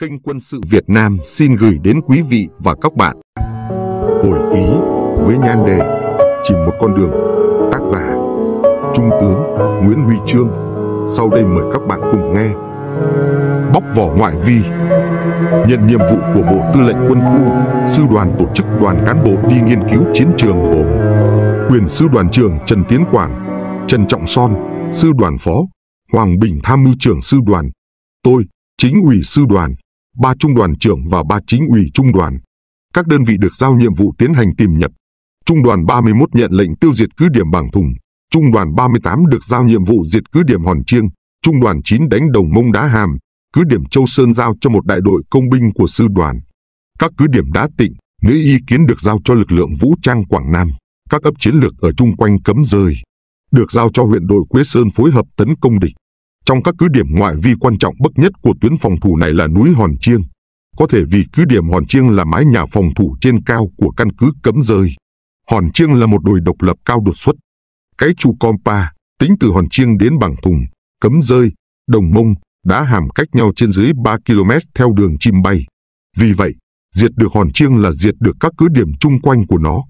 Kênh Quân sự Việt Nam xin gửi đến quý vị và các bạn Hồi ký với nhan đề Chỉ một con đường Tác giả Trung tướng Nguyễn Huy Trương Sau đây mời các bạn cùng nghe Bóc vỏ ngoại vi Nhận nhiệm vụ của Bộ Tư lệnh Quân khu Sư đoàn tổ chức đoàn cán bộ đi nghiên cứu chiến trường gồm Quyền Sư đoàn trưởng Trần Tiến Quảng Trần Trọng Son Sư đoàn phó Hoàng Bình tham mưu trưởng sư đoàn Tôi, chính ủy sư đoàn ba trung đoàn trưởng và ba chính ủy trung đoàn. Các đơn vị được giao nhiệm vụ tiến hành tìm nhập. Trung đoàn 31 nhận lệnh tiêu diệt cứ điểm Bảng Thùng. Trung đoàn 38 được giao nhiệm vụ diệt cứ điểm Hòn Chiêng. Trung đoàn 9 đánh đồng mông đá hàm. Cứ điểm Châu Sơn giao cho một đại đội công binh của sư đoàn. Các cứ điểm đá tịnh, nữ ý kiến được giao cho lực lượng vũ trang Quảng Nam. Các ấp chiến lược ở chung quanh cấm rơi. Được giao cho huyện đội Quế Sơn phối hợp tấn công địch. Trong các cứ điểm ngoại vi quan trọng bậc nhất của tuyến phòng thủ này là núi Hòn Chiêng, có thể vì cứ điểm Hòn Chiêng là mái nhà phòng thủ trên cao của căn cứ cấm rơi. Hòn Chiêng là một đồi độc lập cao đột xuất. Cái trụ Compa, tính từ Hòn Chiêng đến Bằng Thùng, cấm rơi, đồng mông, đá hàm cách nhau trên dưới 3 km theo đường chim bay. Vì vậy, diệt được Hòn Chiêng là diệt được các cứ điểm chung quanh của nó.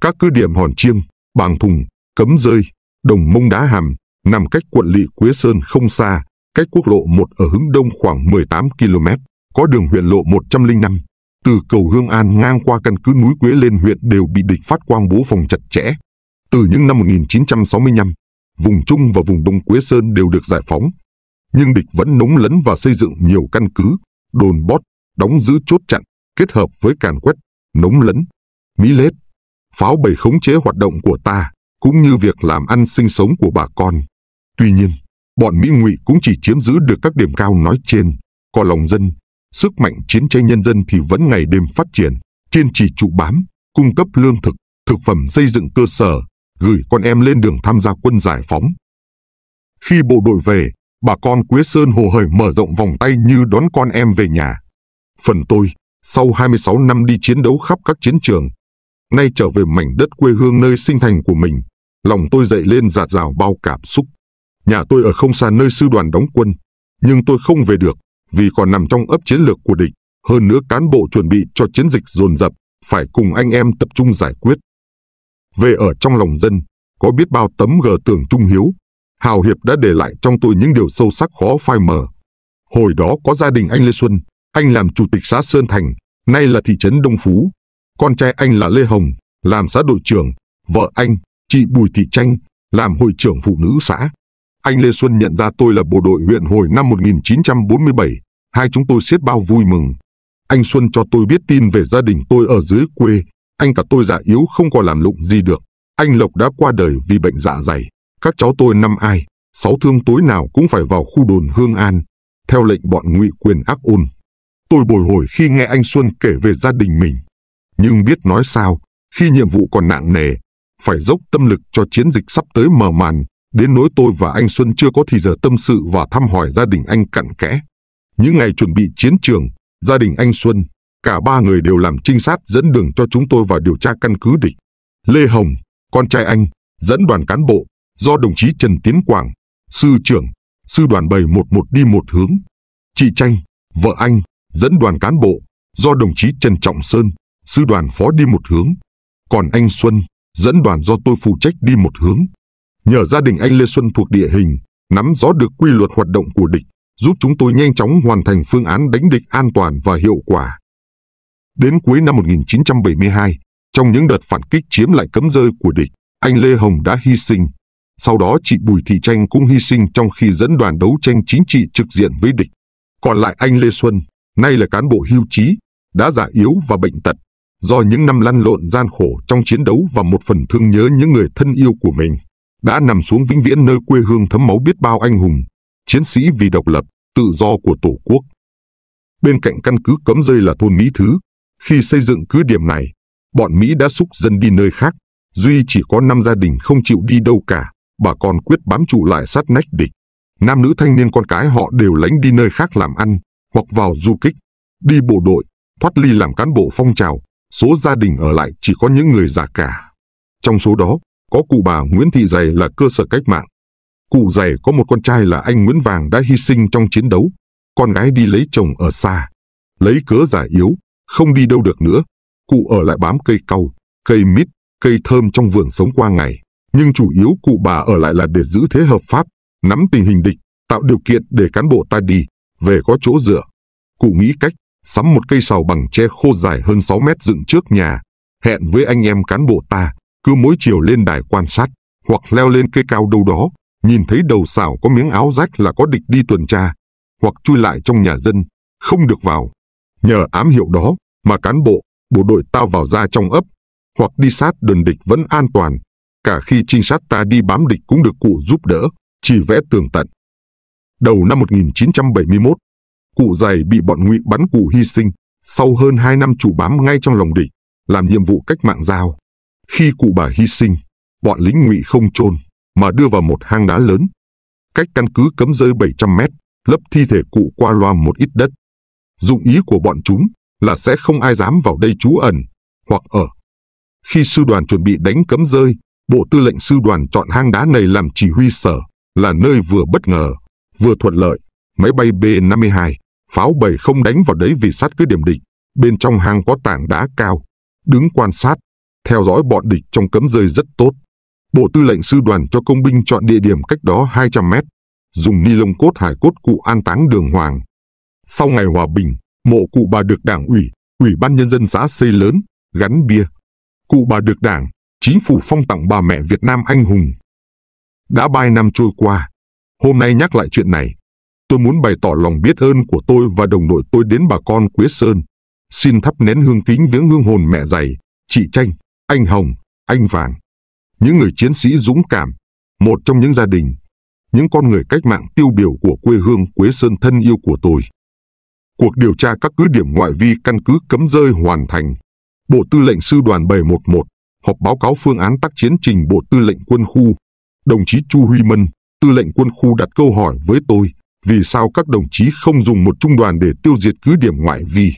Các cứ điểm Hòn Chiêng, Bàng Thùng, Cấm Rơi, Đồng Mông Đá Hàm nằm cách quận lỵ Quế Sơn không xa, cách quốc lộ 1 ở hướng đông khoảng 18 km, có đường huyện lộ 105. Từ cầu Hương An ngang qua căn cứ núi Quế lên huyện đều bị địch phát quang bố phòng chặt chẽ. Từ những năm 1965, vùng Trung và vùng Đông Quế Sơn đều được giải phóng. Nhưng địch vẫn nống lấn và xây dựng nhiều căn cứ, đồn bót, đóng giữ chốt chặn, kết hợp với càn quét, nống lấn, mỹ lết. Pháo bầy khống chế hoạt động của ta, cũng như việc làm ăn sinh sống của bà con. Tuy nhiên, bọn Mỹ ngụy cũng chỉ chiếm giữ được các điểm cao nói trên, có lòng dân, sức mạnh chiến tranh nhân dân thì vẫn ngày đêm phát triển, kiên trì trụ bám, cung cấp lương thực, thực phẩm xây dựng cơ sở, gửi con em lên đường tham gia quân giải phóng. Khi bộ đội về, bà con Quế Sơn hồ hởi mở rộng vòng tay như đón con em về nhà. Phần tôi, sau 26 năm đi chiến đấu khắp các chiến trường, nay trở về mảnh đất quê hương nơi sinh thành của mình, lòng tôi dậy lên dạt rào bao cảm xúc. Nhà tôi ở không xa nơi sư đoàn đóng quân, nhưng tôi không về được vì còn nằm trong ấp chiến lược của địch. Hơn nữa cán bộ chuẩn bị cho chiến dịch dồn dập, phải cùng anh em tập trung giải quyết. Về ở trong lòng dân, có biết bao tấm gờ tưởng trung hiếu, Hào Hiệp đã để lại trong tôi những điều sâu sắc khó phai mờ. Hồi đó có gia đình anh Lê Xuân, anh làm chủ tịch xã Sơn Thành, nay là thị trấn Đông Phú. Con trai anh là Lê Hồng, làm xã đội trưởng, vợ anh, chị Bùi Thị Tranh, làm hội trưởng phụ nữ xã. Anh Lê Xuân nhận ra tôi là bộ đội huyện hồi năm 1947, hai chúng tôi xiết bao vui mừng. Anh Xuân cho tôi biết tin về gia đình tôi ở dưới quê, anh cả tôi già yếu không còn làm lụng gì được. Anh Lộc đã qua đời vì bệnh dạ dày, các cháu tôi năm ai, sáu thương tối nào cũng phải vào khu đồn Hương An, theo lệnh bọn ngụy quyền ác ôn. Tôi bồi hồi khi nghe anh Xuân kể về gia đình mình, nhưng biết nói sao, khi nhiệm vụ còn nặng nề, phải dốc tâm lực cho chiến dịch sắp tới mở màn, Đến nỗi tôi và anh Xuân chưa có thì giờ tâm sự và thăm hỏi gia đình anh cặn kẽ. Những ngày chuẩn bị chiến trường, gia đình anh Xuân, cả ba người đều làm trinh sát dẫn đường cho chúng tôi vào điều tra căn cứ địch. Lê Hồng, con trai anh, dẫn đoàn cán bộ, do đồng chí Trần Tiến Quảng, sư trưởng, sư đoàn 711 đi một hướng. Chị Tranh, vợ anh, dẫn đoàn cán bộ, do đồng chí Trần Trọng Sơn, sư đoàn phó đi một hướng. Còn anh Xuân, dẫn đoàn do tôi phụ trách đi một hướng. Nhờ gia đình anh Lê Xuân thuộc địa hình, nắm rõ được quy luật hoạt động của địch, giúp chúng tôi nhanh chóng hoàn thành phương án đánh địch an toàn và hiệu quả. Đến cuối năm 1972, trong những đợt phản kích chiếm lại cấm rơi của địch, anh Lê Hồng đã hy sinh. Sau đó chị Bùi Thị Tranh cũng hy sinh trong khi dẫn đoàn đấu tranh chính trị trực diện với địch. Còn lại anh Lê Xuân, nay là cán bộ hưu trí, đã già yếu và bệnh tật, do những năm lăn lộn gian khổ trong chiến đấu và một phần thương nhớ những người thân yêu của mình đã nằm xuống vĩnh viễn nơi quê hương thấm máu biết bao anh hùng, chiến sĩ vì độc lập, tự do của Tổ quốc. Bên cạnh căn cứ cấm rơi là thôn Mỹ Thứ, khi xây dựng cứ điểm này, bọn Mỹ đã xúc dân đi nơi khác, duy chỉ có năm gia đình không chịu đi đâu cả, bà con quyết bám trụ lại sát nách địch. Nam nữ thanh niên con cái họ đều lánh đi nơi khác làm ăn, hoặc vào du kích, đi bộ đội, thoát ly làm cán bộ phong trào, số gia đình ở lại chỉ có những người già cả. Trong số đó, có cụ bà Nguyễn Thị Dày là cơ sở cách mạng. Cụ Dày có một con trai là anh Nguyễn Vàng đã hy sinh trong chiến đấu, con gái đi lấy chồng ở xa. Lấy cớ giả yếu, không đi đâu được nữa, cụ ở lại bám cây cau, cây mít, cây thơm trong vườn sống qua ngày. Nhưng chủ yếu cụ bà ở lại là để giữ thế hợp pháp, nắm tình hình địch, tạo điều kiện để cán bộ ta đi, về có chỗ dựa. Cụ nghĩ cách, sắm một cây sào bằng tre khô dài hơn 6 mét dựng trước nhà, hẹn với anh em cán bộ ta, cứ mỗi chiều lên đài quan sát, hoặc leo lên cây cao đâu đó, nhìn thấy đầu xảo có miếng áo rách là có địch đi tuần tra, hoặc chui lại trong nhà dân, không được vào. Nhờ ám hiệu đó mà cán bộ, bộ đội tao vào ra trong ấp, hoặc đi sát đồn địch vẫn an toàn, cả khi trinh sát ta đi bám địch cũng được cụ giúp đỡ, chỉ vẽ tường tận. Đầu năm 1971, cụ dày bị bọn ngụy bắn cụ hy sinh, sau hơn 2 năm chủ bám ngay trong lòng địch, làm nhiệm vụ cách mạng giao. Khi cụ bà hy sinh, bọn lính ngụy không chôn mà đưa vào một hang đá lớn. Cách căn cứ cấm rơi 700 mét, lấp thi thể cụ qua loa một ít đất. Dụng ý của bọn chúng là sẽ không ai dám vào đây trú ẩn hoặc ở. Khi sư đoàn chuẩn bị đánh cấm rơi, bộ tư lệnh sư đoàn chọn hang đá này làm chỉ huy sở, là nơi vừa bất ngờ, vừa thuận lợi. Máy bay B-52, pháo không đánh vào đấy vì sát cứ điểm địch. Bên trong hang có tảng đá cao, đứng quan sát theo dõi bọn địch trong cấm rơi rất tốt. Bộ tư lệnh sư đoàn cho công binh chọn địa điểm cách đó 200 mét, dùng ni lông cốt hải cốt cụ an táng đường hoàng. Sau ngày hòa bình, mộ cụ bà được đảng ủy, ủy ban nhân dân xã xây lớn, gắn bia. Cụ bà được đảng, chính phủ phong tặng bà mẹ Việt Nam anh hùng. Đã ba năm trôi qua, hôm nay nhắc lại chuyện này, tôi muốn bày tỏ lòng biết ơn của tôi và đồng đội tôi đến bà con Quế Sơn. Xin thắp nén hương kính viếng hương hồn mẹ dày, chị Tranh, anh Hồng, anh Vàng, những người chiến sĩ dũng cảm, một trong những gia đình, những con người cách mạng tiêu biểu của quê hương Quế Sơn thân yêu của tôi. Cuộc điều tra các cứ điểm ngoại vi căn cứ cấm rơi hoàn thành. Bộ Tư lệnh Sư đoàn 711 họp báo cáo phương án tác chiến trình Bộ Tư lệnh Quân khu. Đồng chí Chu Huy Mân, Tư lệnh Quân khu đặt câu hỏi với tôi, vì sao các đồng chí không dùng một trung đoàn để tiêu diệt cứ điểm ngoại vi?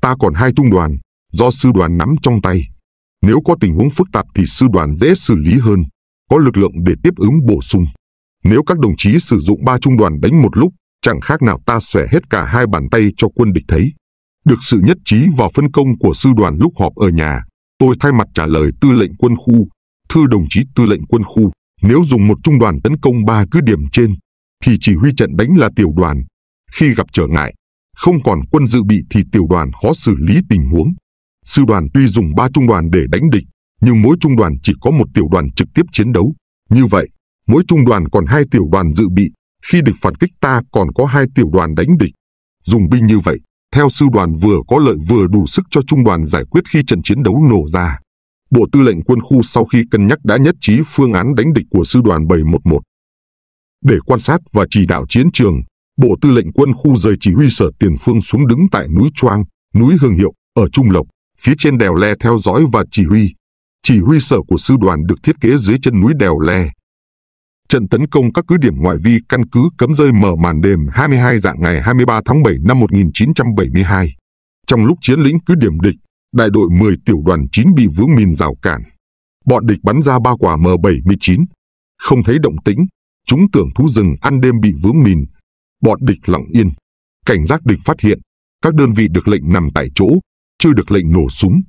Ta còn hai trung đoàn, do sư đoàn nắm trong tay. Nếu có tình huống phức tạp thì sư đoàn dễ xử lý hơn, có lực lượng để tiếp ứng bổ sung. Nếu các đồng chí sử dụng ba trung đoàn đánh một lúc, chẳng khác nào ta xòe hết cả hai bàn tay cho quân địch thấy. Được sự nhất trí vào phân công của sư đoàn lúc họp ở nhà, tôi thay mặt trả lời tư lệnh quân khu. Thưa đồng chí tư lệnh quân khu, nếu dùng một trung đoàn tấn công ba cứ điểm trên, thì chỉ huy trận đánh là tiểu đoàn. Khi gặp trở ngại, không còn quân dự bị thì tiểu đoàn khó xử lý tình huống. Sư đoàn tuy dùng ba trung đoàn để đánh địch, nhưng mỗi trung đoàn chỉ có một tiểu đoàn trực tiếp chiến đấu. Như vậy, mỗi trung đoàn còn hai tiểu đoàn dự bị, khi địch phản kích ta còn có hai tiểu đoàn đánh địch. Dùng binh như vậy, theo sư đoàn vừa có lợi vừa đủ sức cho trung đoàn giải quyết khi trận chiến đấu nổ ra. Bộ Tư lệnh quân khu sau khi cân nhắc đã nhất trí phương án đánh địch của sư đoàn 711. Để quan sát và chỉ đạo chiến trường, Bộ Tư lệnh quân khu rời chỉ huy sở tiền phương xuống đứng tại núi Choang, núi Hương Hiệu, ở Trung Lộc, phía trên đèo le theo dõi và chỉ huy. Chỉ huy sở của sư đoàn được thiết kế dưới chân núi đèo le. Trận tấn công các cứ điểm ngoại vi căn cứ cấm rơi mở màn đêm 22 dạng ngày 23 tháng 7 năm 1972. Trong lúc chiến lĩnh cứ điểm địch, đại đội 10 tiểu đoàn 9 bị vướng mìn rào cản. Bọn địch bắn ra ba quả M79. Không thấy động tĩnh, chúng tưởng thú rừng ăn đêm bị vướng mìn. Bọn địch lặng yên. Cảnh giác địch phát hiện, các đơn vị được lệnh nằm tại chỗ, chưa được lệnh nổ súng.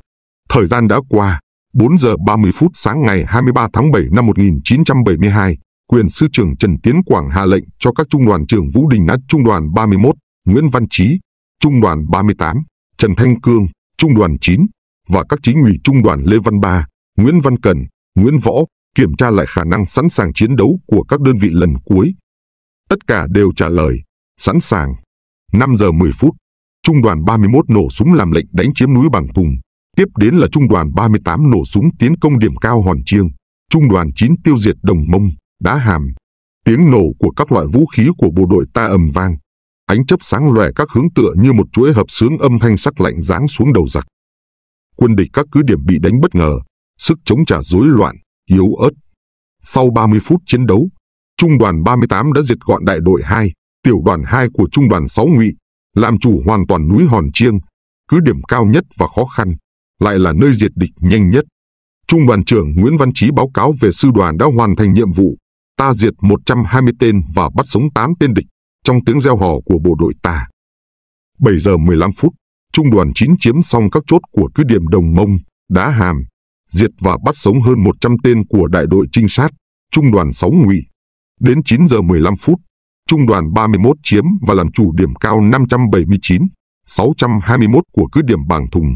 Thời gian đã qua, 4 giờ 30 phút sáng ngày 23 tháng 7 năm 1972, quyền sư trưởng Trần Tiến Quảng hạ lệnh cho các trung đoàn trưởng Vũ Đình Nát Trung đoàn 31, Nguyễn Văn Chí, Trung đoàn 38, Trần Thanh Cương, Trung đoàn 9 và các chính ủy Trung đoàn Lê Văn Ba, Nguyễn Văn Cần, Nguyễn Võ kiểm tra lại khả năng sẵn sàng chiến đấu của các đơn vị lần cuối. Tất cả đều trả lời, sẵn sàng. 5 giờ 10 phút, Trung đoàn 31 nổ súng làm lệnh đánh chiếm núi Bằng Tùng. Tiếp đến là Trung đoàn 38 nổ súng tiến công điểm cao Hòn Chiêng. Trung đoàn 9 tiêu diệt Đồng Mông, Đá Hàm. Tiếng nổ của các loại vũ khí của bộ đội ta ầm vang. Ánh chớp sáng lòe các hướng tựa như một chuỗi hợp sướng âm thanh sắc lạnh giáng xuống đầu giặc. Quân địch các cứ điểm bị đánh bất ngờ, sức chống trả rối loạn, yếu ớt. Sau 30 phút chiến đấu, Trung đoàn 38 đã diệt gọn đại đội 2, tiểu đoàn 2 của Trung đoàn 6 ngụy làm chủ hoàn toàn núi Hòn Chiêng, cứ điểm cao nhất và khó khăn, lại là nơi diệt địch nhanh nhất. Trung đoàn trưởng Nguyễn Văn Chí báo cáo về sư đoàn đã hoàn thành nhiệm vụ, ta diệt 120 tên và bắt sống 8 tên địch trong tiếng reo hò của bộ đội ta. 7 giờ 15 phút, Trung đoàn 9 chiếm xong các chốt của cứ điểm Đồng Mông, Đá Hàm, diệt và bắt sống hơn 100 tên của đại đội trinh sát, Trung đoàn 6 ngụy. Đến 9 giờ 15 phút, Trung đoàn 31 chiếm và làm chủ điểm cao 579, 621 của cứ điểm Bàng Thùng.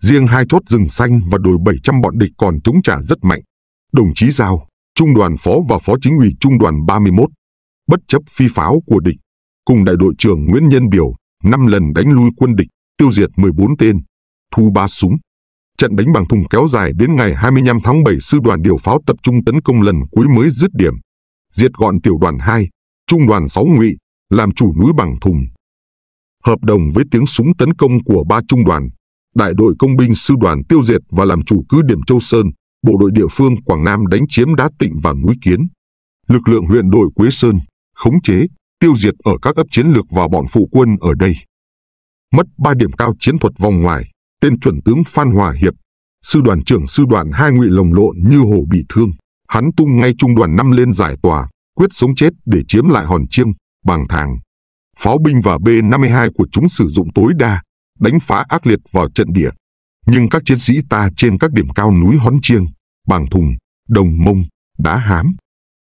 Riêng hai chốt rừng xanh và đồi 700 bọn địch còn chống trả rất mạnh. Đồng chí Giao, Trung đoàn Phó và Phó Chính ủy Trung đoàn 31, bất chấp phi pháo của địch, cùng đại đội trưởng Nguyễn Nhân Biểu, 5 lần đánh lui quân địch, tiêu diệt 14 tên, thu 3 súng. Trận đánh bằng thùng kéo dài đến ngày 25 tháng 7 sư đoàn điều pháo tập trung tấn công lần cuối mới dứt điểm. Diệt gọn tiểu đoàn 2, trung đoàn pháo ngụy làm chủ núi Bằng Thùng. Hợp đồng với tiếng súng tấn công của ba trung đoàn, đại đội công binh sư đoàn tiêu diệt và làm chủ cứ điểm Châu Sơn, bộ đội địa phương Quảng Nam đánh chiếm đá tịnh và núi Kiến. Lực lượng huyện đội Quế Sơn, khống chế, tiêu diệt ở các ấp chiến lược và bọn phụ quân ở đây. Mất 3 điểm cao chiến thuật vòng ngoài, tên chuẩn tướng Phan Hòa Hiệp, sư đoàn trưởng sư đoàn hai ngụy lồng lộn như hồ bị thương, hắn tung ngay trung đoàn năm lên giải tòa, quyết sống chết để chiếm lại Hòn Chiêng, Bàng Thàng. Pháo binh và B-52 của chúng sử dụng tối đa, đánh phá ác liệt vào trận địa. Nhưng các chiến sĩ ta trên các điểm cao núi Hón Chiêng, Bàng Thùng, Đồng Mông, Đá Hám,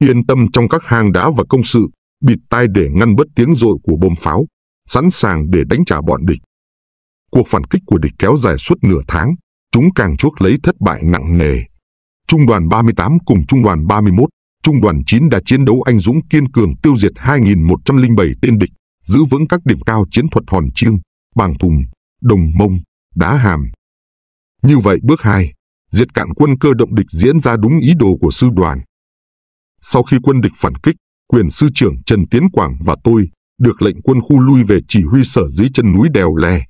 yên tâm trong các hang đá và công sự, bịt tai để ngăn bớt tiếng rội của bom pháo, sẵn sàng để đánh trả bọn địch. Cuộc phản kích của địch kéo dài suốt nửa tháng, chúng càng chuốc lấy thất bại nặng nề. Trung đoàn 38 cùng Trung đoàn 31 Trung đoàn 9 đã chiến đấu anh dũng kiên cường tiêu diệt 2.107 tên địch, giữ vững các điểm cao chiến thuật Hòn Chiêng, Bàng Thùng, Đồng Mông, Đá Hàm. Như vậy bước 2, diệt cạn quân cơ động địch diễn ra đúng ý đồ của sư đoàn. Sau khi quân địch phản kích, quyền sư trưởng Trần Tiến Quảng và tôi được lệnh quân khu lui về chỉ huy sở dưới chân núi Đèo Lè.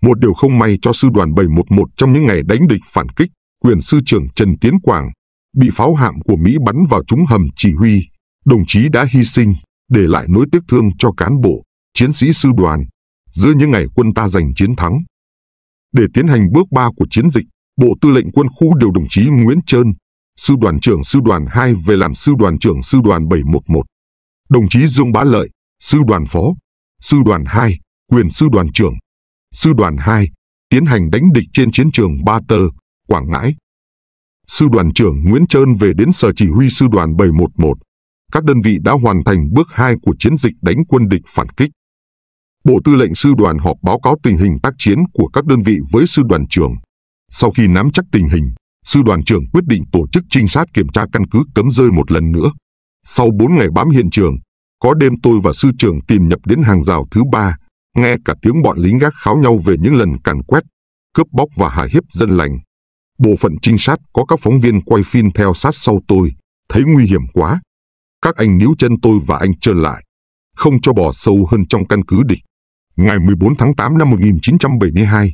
Một điều không may cho sư đoàn 711 trong những ngày đánh địch phản kích, quyền sư trưởng Trần Tiến Quảng bị pháo hạm của Mỹ bắn vào trúng hầm chỉ huy, đồng chí đã hy sinh, để lại nỗi tiếc thương cho cán bộ, chiến sĩ sư đoàn, giữa những ngày quân ta giành chiến thắng. Để tiến hành bước 3 của chiến dịch, Bộ Tư lệnh Quân khu điều đồng chí Nguyễn Trơn, sư đoàn trưởng sư đoàn 2 về làm sư đoàn trưởng sư đoàn 711. Đồng chí Dương Bá Lợi, sư đoàn phó, sư đoàn 2, quyền sư đoàn trưởng. Sư đoàn 2 tiến hành đánh địch trên chiến trường Ba Tơ, Quảng Ngãi Sư đoàn trưởng Nguyễn Trơn về đến sở chỉ huy sư đoàn 711. Các đơn vị đã hoàn thành bước 2 của chiến dịch đánh quân địch phản kích. Bộ tư lệnh sư đoàn họp báo cáo tình hình tác chiến của các đơn vị với sư đoàn trưởng. Sau khi nắm chắc tình hình, sư đoàn trưởng quyết định tổ chức trinh sát kiểm tra căn cứ cấm rơi một lần nữa. Sau 4 ngày bám hiện trường, có đêm tôi và sư trưởng tìm nhập đến hàng rào thứ ba, nghe cả tiếng bọn lính gác kháo nhau về những lần càn quét, cướp bóc và hà hiếp dân lành. Bộ phận trinh sát có các phóng viên quay phim theo sát sau tôi, thấy nguy hiểm quá. Các anh níu chân tôi và anh trơn lại, không cho bò sâu hơn trong căn cứ địch. Ngày 14 tháng 8 năm 1972,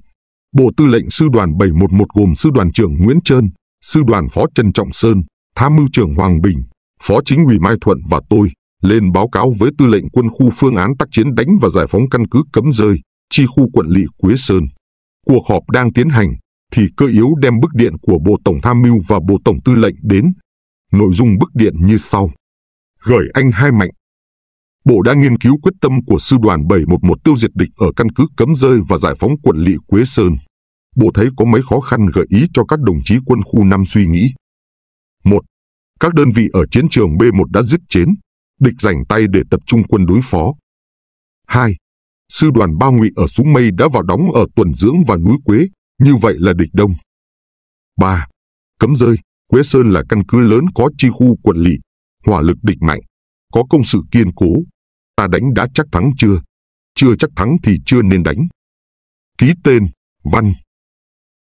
Bộ Tư lệnh Sư đoàn 711 gồm Sư đoàn trưởng Nguyễn Trơn, Sư đoàn Phó trân Trọng Sơn, Tham mưu trưởng Hoàng Bình, Phó Chính ủy Mai Thuận và tôi lên báo cáo với Tư lệnh quân khu phương án tác chiến đánh và giải phóng căn cứ Cấm Rơi, chi khu quận lỵ Quế Sơn. Cuộc họp đang tiến hành, thì cơ yếu đem bức điện của Bộ Tổng Tham mưu và Bộ Tổng Tư lệnh đến. Nội dung bức điện như sau. Gửi anh hai mạnh. Bộ đã nghiên cứu quyết tâm của sư đoàn 711 tiêu diệt địch ở căn cứ Cấm Rơi và giải phóng quận lỵ Quế Sơn. Bộ thấy có mấy khó khăn gợi ý cho các đồng chí quân khu 5 suy nghĩ. 1. Các đơn vị ở chiến trường B1 đã dứt chiến, địch giành tay để tập trung quân đối phó. 2. Sư đoàn Ba Ngụy ở Súng Mây đã vào đóng ở Tuần Dưỡng và Núi Quế, như vậy là địch đông. 3. Cấm rơi, Quế Sơn là căn cứ lớn có chi khu quận lỵ, hỏa lực địch mạnh, có công sự kiên cố. Ta đánh đã chắc thắng chưa? Chưa chắc thắng thì chưa nên đánh. Ký tên, Văn.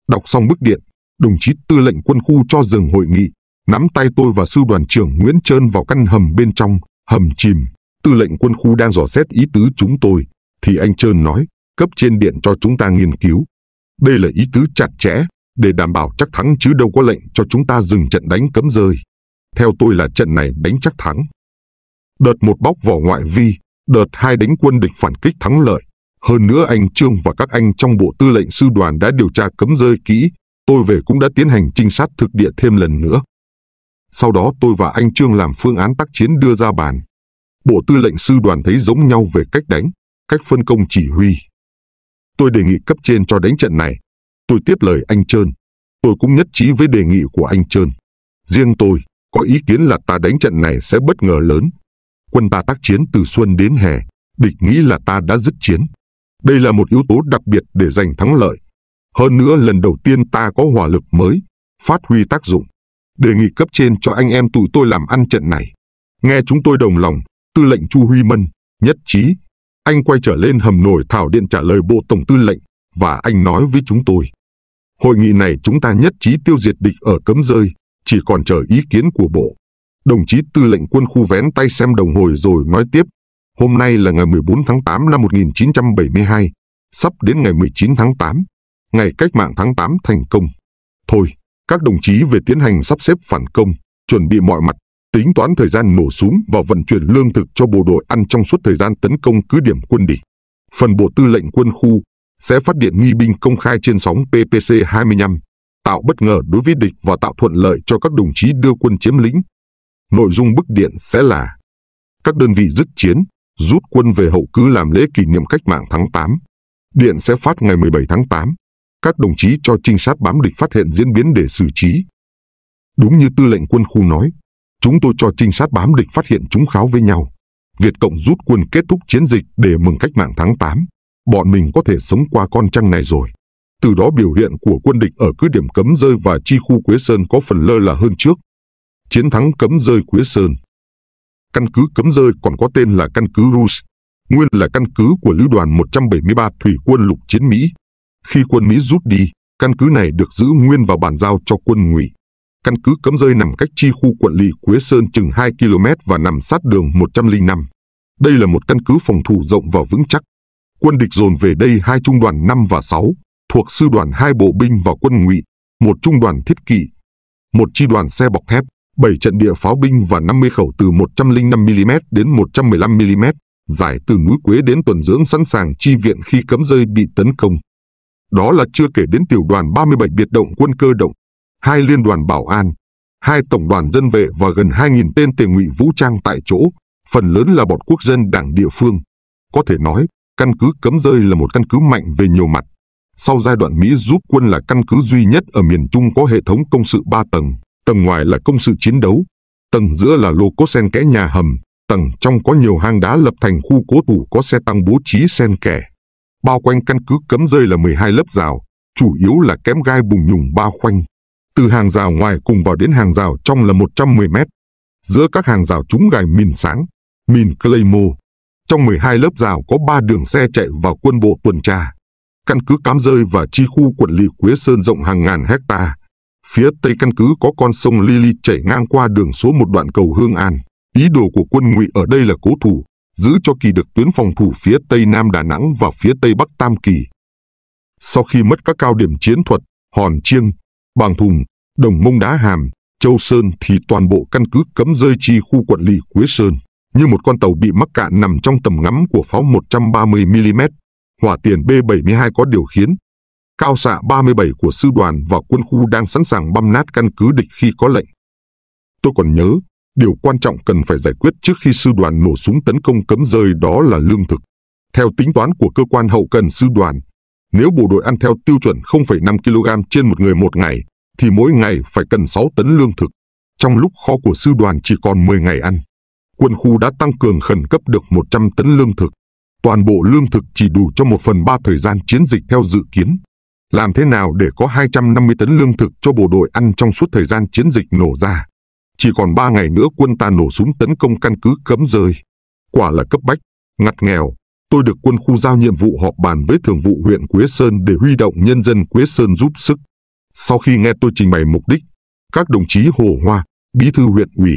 Đọc xong bức điện, đồng chí tư lệnh quân khu cho dừng hội nghị, nắm tay tôi và sư đoàn trưởng Nguyễn Trơn vào căn hầm bên trong, hầm chìm. Tư lệnh quân khu đang dò xét ý tứ chúng tôi, thì anh Trơn nói, cấp trên điện cho chúng ta nghiên cứu, đây là ý tứ chặt chẽ để đảm bảo chắc thắng chứ đâu có lệnh cho chúng ta dừng trận đánh cấm rơi. Theo tôi là trận này đánh chắc thắng. Đợt một bóc vỏ ngoại vi, đợt hai đánh quân địch phản kích thắng lợi. Hơn nữa anh Trương và các anh trong bộ tư lệnh sư đoàn đã điều tra cấm rơi kỹ, tôi về cũng đã tiến hành trinh sát thực địa thêm lần nữa. Sau đó tôi và anh Trương làm phương án tác chiến đưa ra bàn. Bộ tư lệnh sư đoàn thấy giống nhau về cách đánh, cách phân công chỉ huy, Tôi đề nghị cấp trên cho đánh trận này. Tôi tiếp lời anh Trơn. Tôi cũng nhất trí với đề nghị của anh Trơn. Riêng tôi, có ý kiến là ta đánh trận này sẽ bất ngờ lớn. Quân ta tác chiến từ xuân đến hè, địch nghĩ là ta đã dứt chiến. Đây là một yếu tố đặc biệt để giành thắng lợi. Hơn nữa lần đầu tiên ta có hỏa lực mới, phát huy tác dụng. Đề nghị cấp trên cho anh em tụi tôi làm ăn trận này. Nghe chúng tôi đồng lòng, tư lệnh Chu Huy Mân, nhất trí anh quay trở lên hầm nổi thảo điện trả lời Bộ Tổng Tư lệnh và anh nói với chúng tôi. Hội nghị này chúng ta nhất trí tiêu diệt địch ở cấm rơi, chỉ còn chờ ý kiến của Bộ. Đồng chí tư lệnh quân khu vén tay xem đồng hồi rồi nói tiếp. Hôm nay là ngày 14 tháng 8 năm 1972, sắp đến ngày 19 tháng 8, ngày cách mạng tháng 8 thành công. Thôi, các đồng chí về tiến hành sắp xếp phản công, chuẩn bị mọi mặt tính toán thời gian nổ súng và vận chuyển lương thực cho bộ đội ăn trong suốt thời gian tấn công cứ điểm quân địch. Phần bộ tư lệnh quân khu sẽ phát điện nghi binh công khai trên sóng PPC-25, tạo bất ngờ đối với địch và tạo thuận lợi cho các đồng chí đưa quân chiếm lĩnh. Nội dung bức điện sẽ là Các đơn vị dứt chiến, rút quân về hậu cứ làm lễ kỷ niệm cách mạng tháng 8. Điện sẽ phát ngày 17 tháng 8. Các đồng chí cho trinh sát bám địch phát hiện diễn biến để xử trí. Đúng như tư lệnh quân khu nói, Chúng tôi cho trinh sát bám địch phát hiện chúng kháo với nhau. Việt Cộng rút quân kết thúc chiến dịch để mừng cách mạng tháng 8. Bọn mình có thể sống qua con trăng này rồi. Từ đó biểu hiện của quân địch ở cứ điểm cấm rơi và chi khu Quế Sơn có phần lơ là hơn trước. Chiến thắng cấm rơi Quế Sơn. Căn cứ cấm rơi còn có tên là căn cứ Rus, nguyên là căn cứ của lữ đoàn 173 thủy quân lục chiến Mỹ. Khi quân Mỹ rút đi, căn cứ này được giữ nguyên và bàn giao cho quân ngụy căn cứ cấm rơi nằm cách chi khu quận lỵ Quế Sơn chừng 2 km và nằm sát đường 105. Đây là một căn cứ phòng thủ rộng và vững chắc. Quân địch dồn về đây hai trung đoàn 5 và 6, thuộc sư đoàn hai bộ binh và quân ngụy, một trung đoàn thiết kỵ, một chi đoàn xe bọc thép, 7 trận địa pháo binh và 50 khẩu từ 105mm đến 115mm, giải từ núi Quế đến tuần dưỡng sẵn sàng chi viện khi cấm rơi bị tấn công. Đó là chưa kể đến tiểu đoàn 37 biệt động quân cơ động, hai liên đoàn bảo an, hai tổng đoàn dân vệ và gần 2.000 tên tiền ngụy vũ trang tại chỗ, phần lớn là bọn quốc dân đảng địa phương. Có thể nói, căn cứ Cấm Rơi là một căn cứ mạnh về nhiều mặt. Sau giai đoạn Mỹ giúp quân là căn cứ duy nhất ở miền Trung có hệ thống công sự 3 tầng, tầng ngoài là công sự chiến đấu, tầng giữa là lô cốt sen kẽ nhà hầm, tầng trong có nhiều hang đá lập thành khu cố thủ có xe tăng bố trí sen kẽ. Bao quanh căn cứ Cấm Rơi là 12 lớp rào, chủ yếu là kém gai bùng nhùng ba khoanh từ hàng rào ngoài cùng vào đến hàng rào trong là 110 mét. Giữa các hàng rào chúng gài mìn sáng, mìn Claymore. Trong 12 lớp rào có 3 đường xe chạy vào quân bộ tuần tra. Căn cứ cám rơi và chi khu quận lỵ Quế Sơn rộng hàng ngàn hecta. Phía tây căn cứ có con sông Lily chảy ngang qua đường số một đoạn cầu Hương An. Ý đồ của quân ngụy ở đây là cố thủ, giữ cho kỳ được tuyến phòng thủ phía tây nam Đà Nẵng và phía tây bắc Tam Kỳ. Sau khi mất các cao điểm chiến thuật, Hòn Chiêng, Bàng Thùng, Đồng Mông Đá Hàm, Châu Sơn thì toàn bộ căn cứ cấm rơi chi khu quận lỵ Quế Sơn, như một con tàu bị mắc cạn nằm trong tầm ngắm của pháo 130mm, hỏa tiền B-72 có điều khiến. Cao xạ 37 của sư đoàn và quân khu đang sẵn sàng băm nát căn cứ địch khi có lệnh. Tôi còn nhớ, điều quan trọng cần phải giải quyết trước khi sư đoàn nổ súng tấn công cấm rơi đó là lương thực. Theo tính toán của cơ quan hậu cần sư đoàn, nếu bộ đội ăn theo tiêu chuẩn 0,5 kg trên một người một ngày, thì mỗi ngày phải cần 6 tấn lương thực. Trong lúc kho của sư đoàn chỉ còn 10 ngày ăn, quân khu đã tăng cường khẩn cấp được 100 tấn lương thực. Toàn bộ lương thực chỉ đủ cho một phần ba thời gian chiến dịch theo dự kiến. Làm thế nào để có 250 tấn lương thực cho bộ đội ăn trong suốt thời gian chiến dịch nổ ra? Chỉ còn 3 ngày nữa quân ta nổ súng tấn công căn cứ cấm rơi. Quả là cấp bách, ngặt nghèo, tôi được quân khu giao nhiệm vụ họp bàn với thường vụ huyện Quế Sơn để huy động nhân dân Quế Sơn giúp sức. Sau khi nghe tôi trình bày mục đích, các đồng chí Hồ Hoa, Bí thư huyện ủy,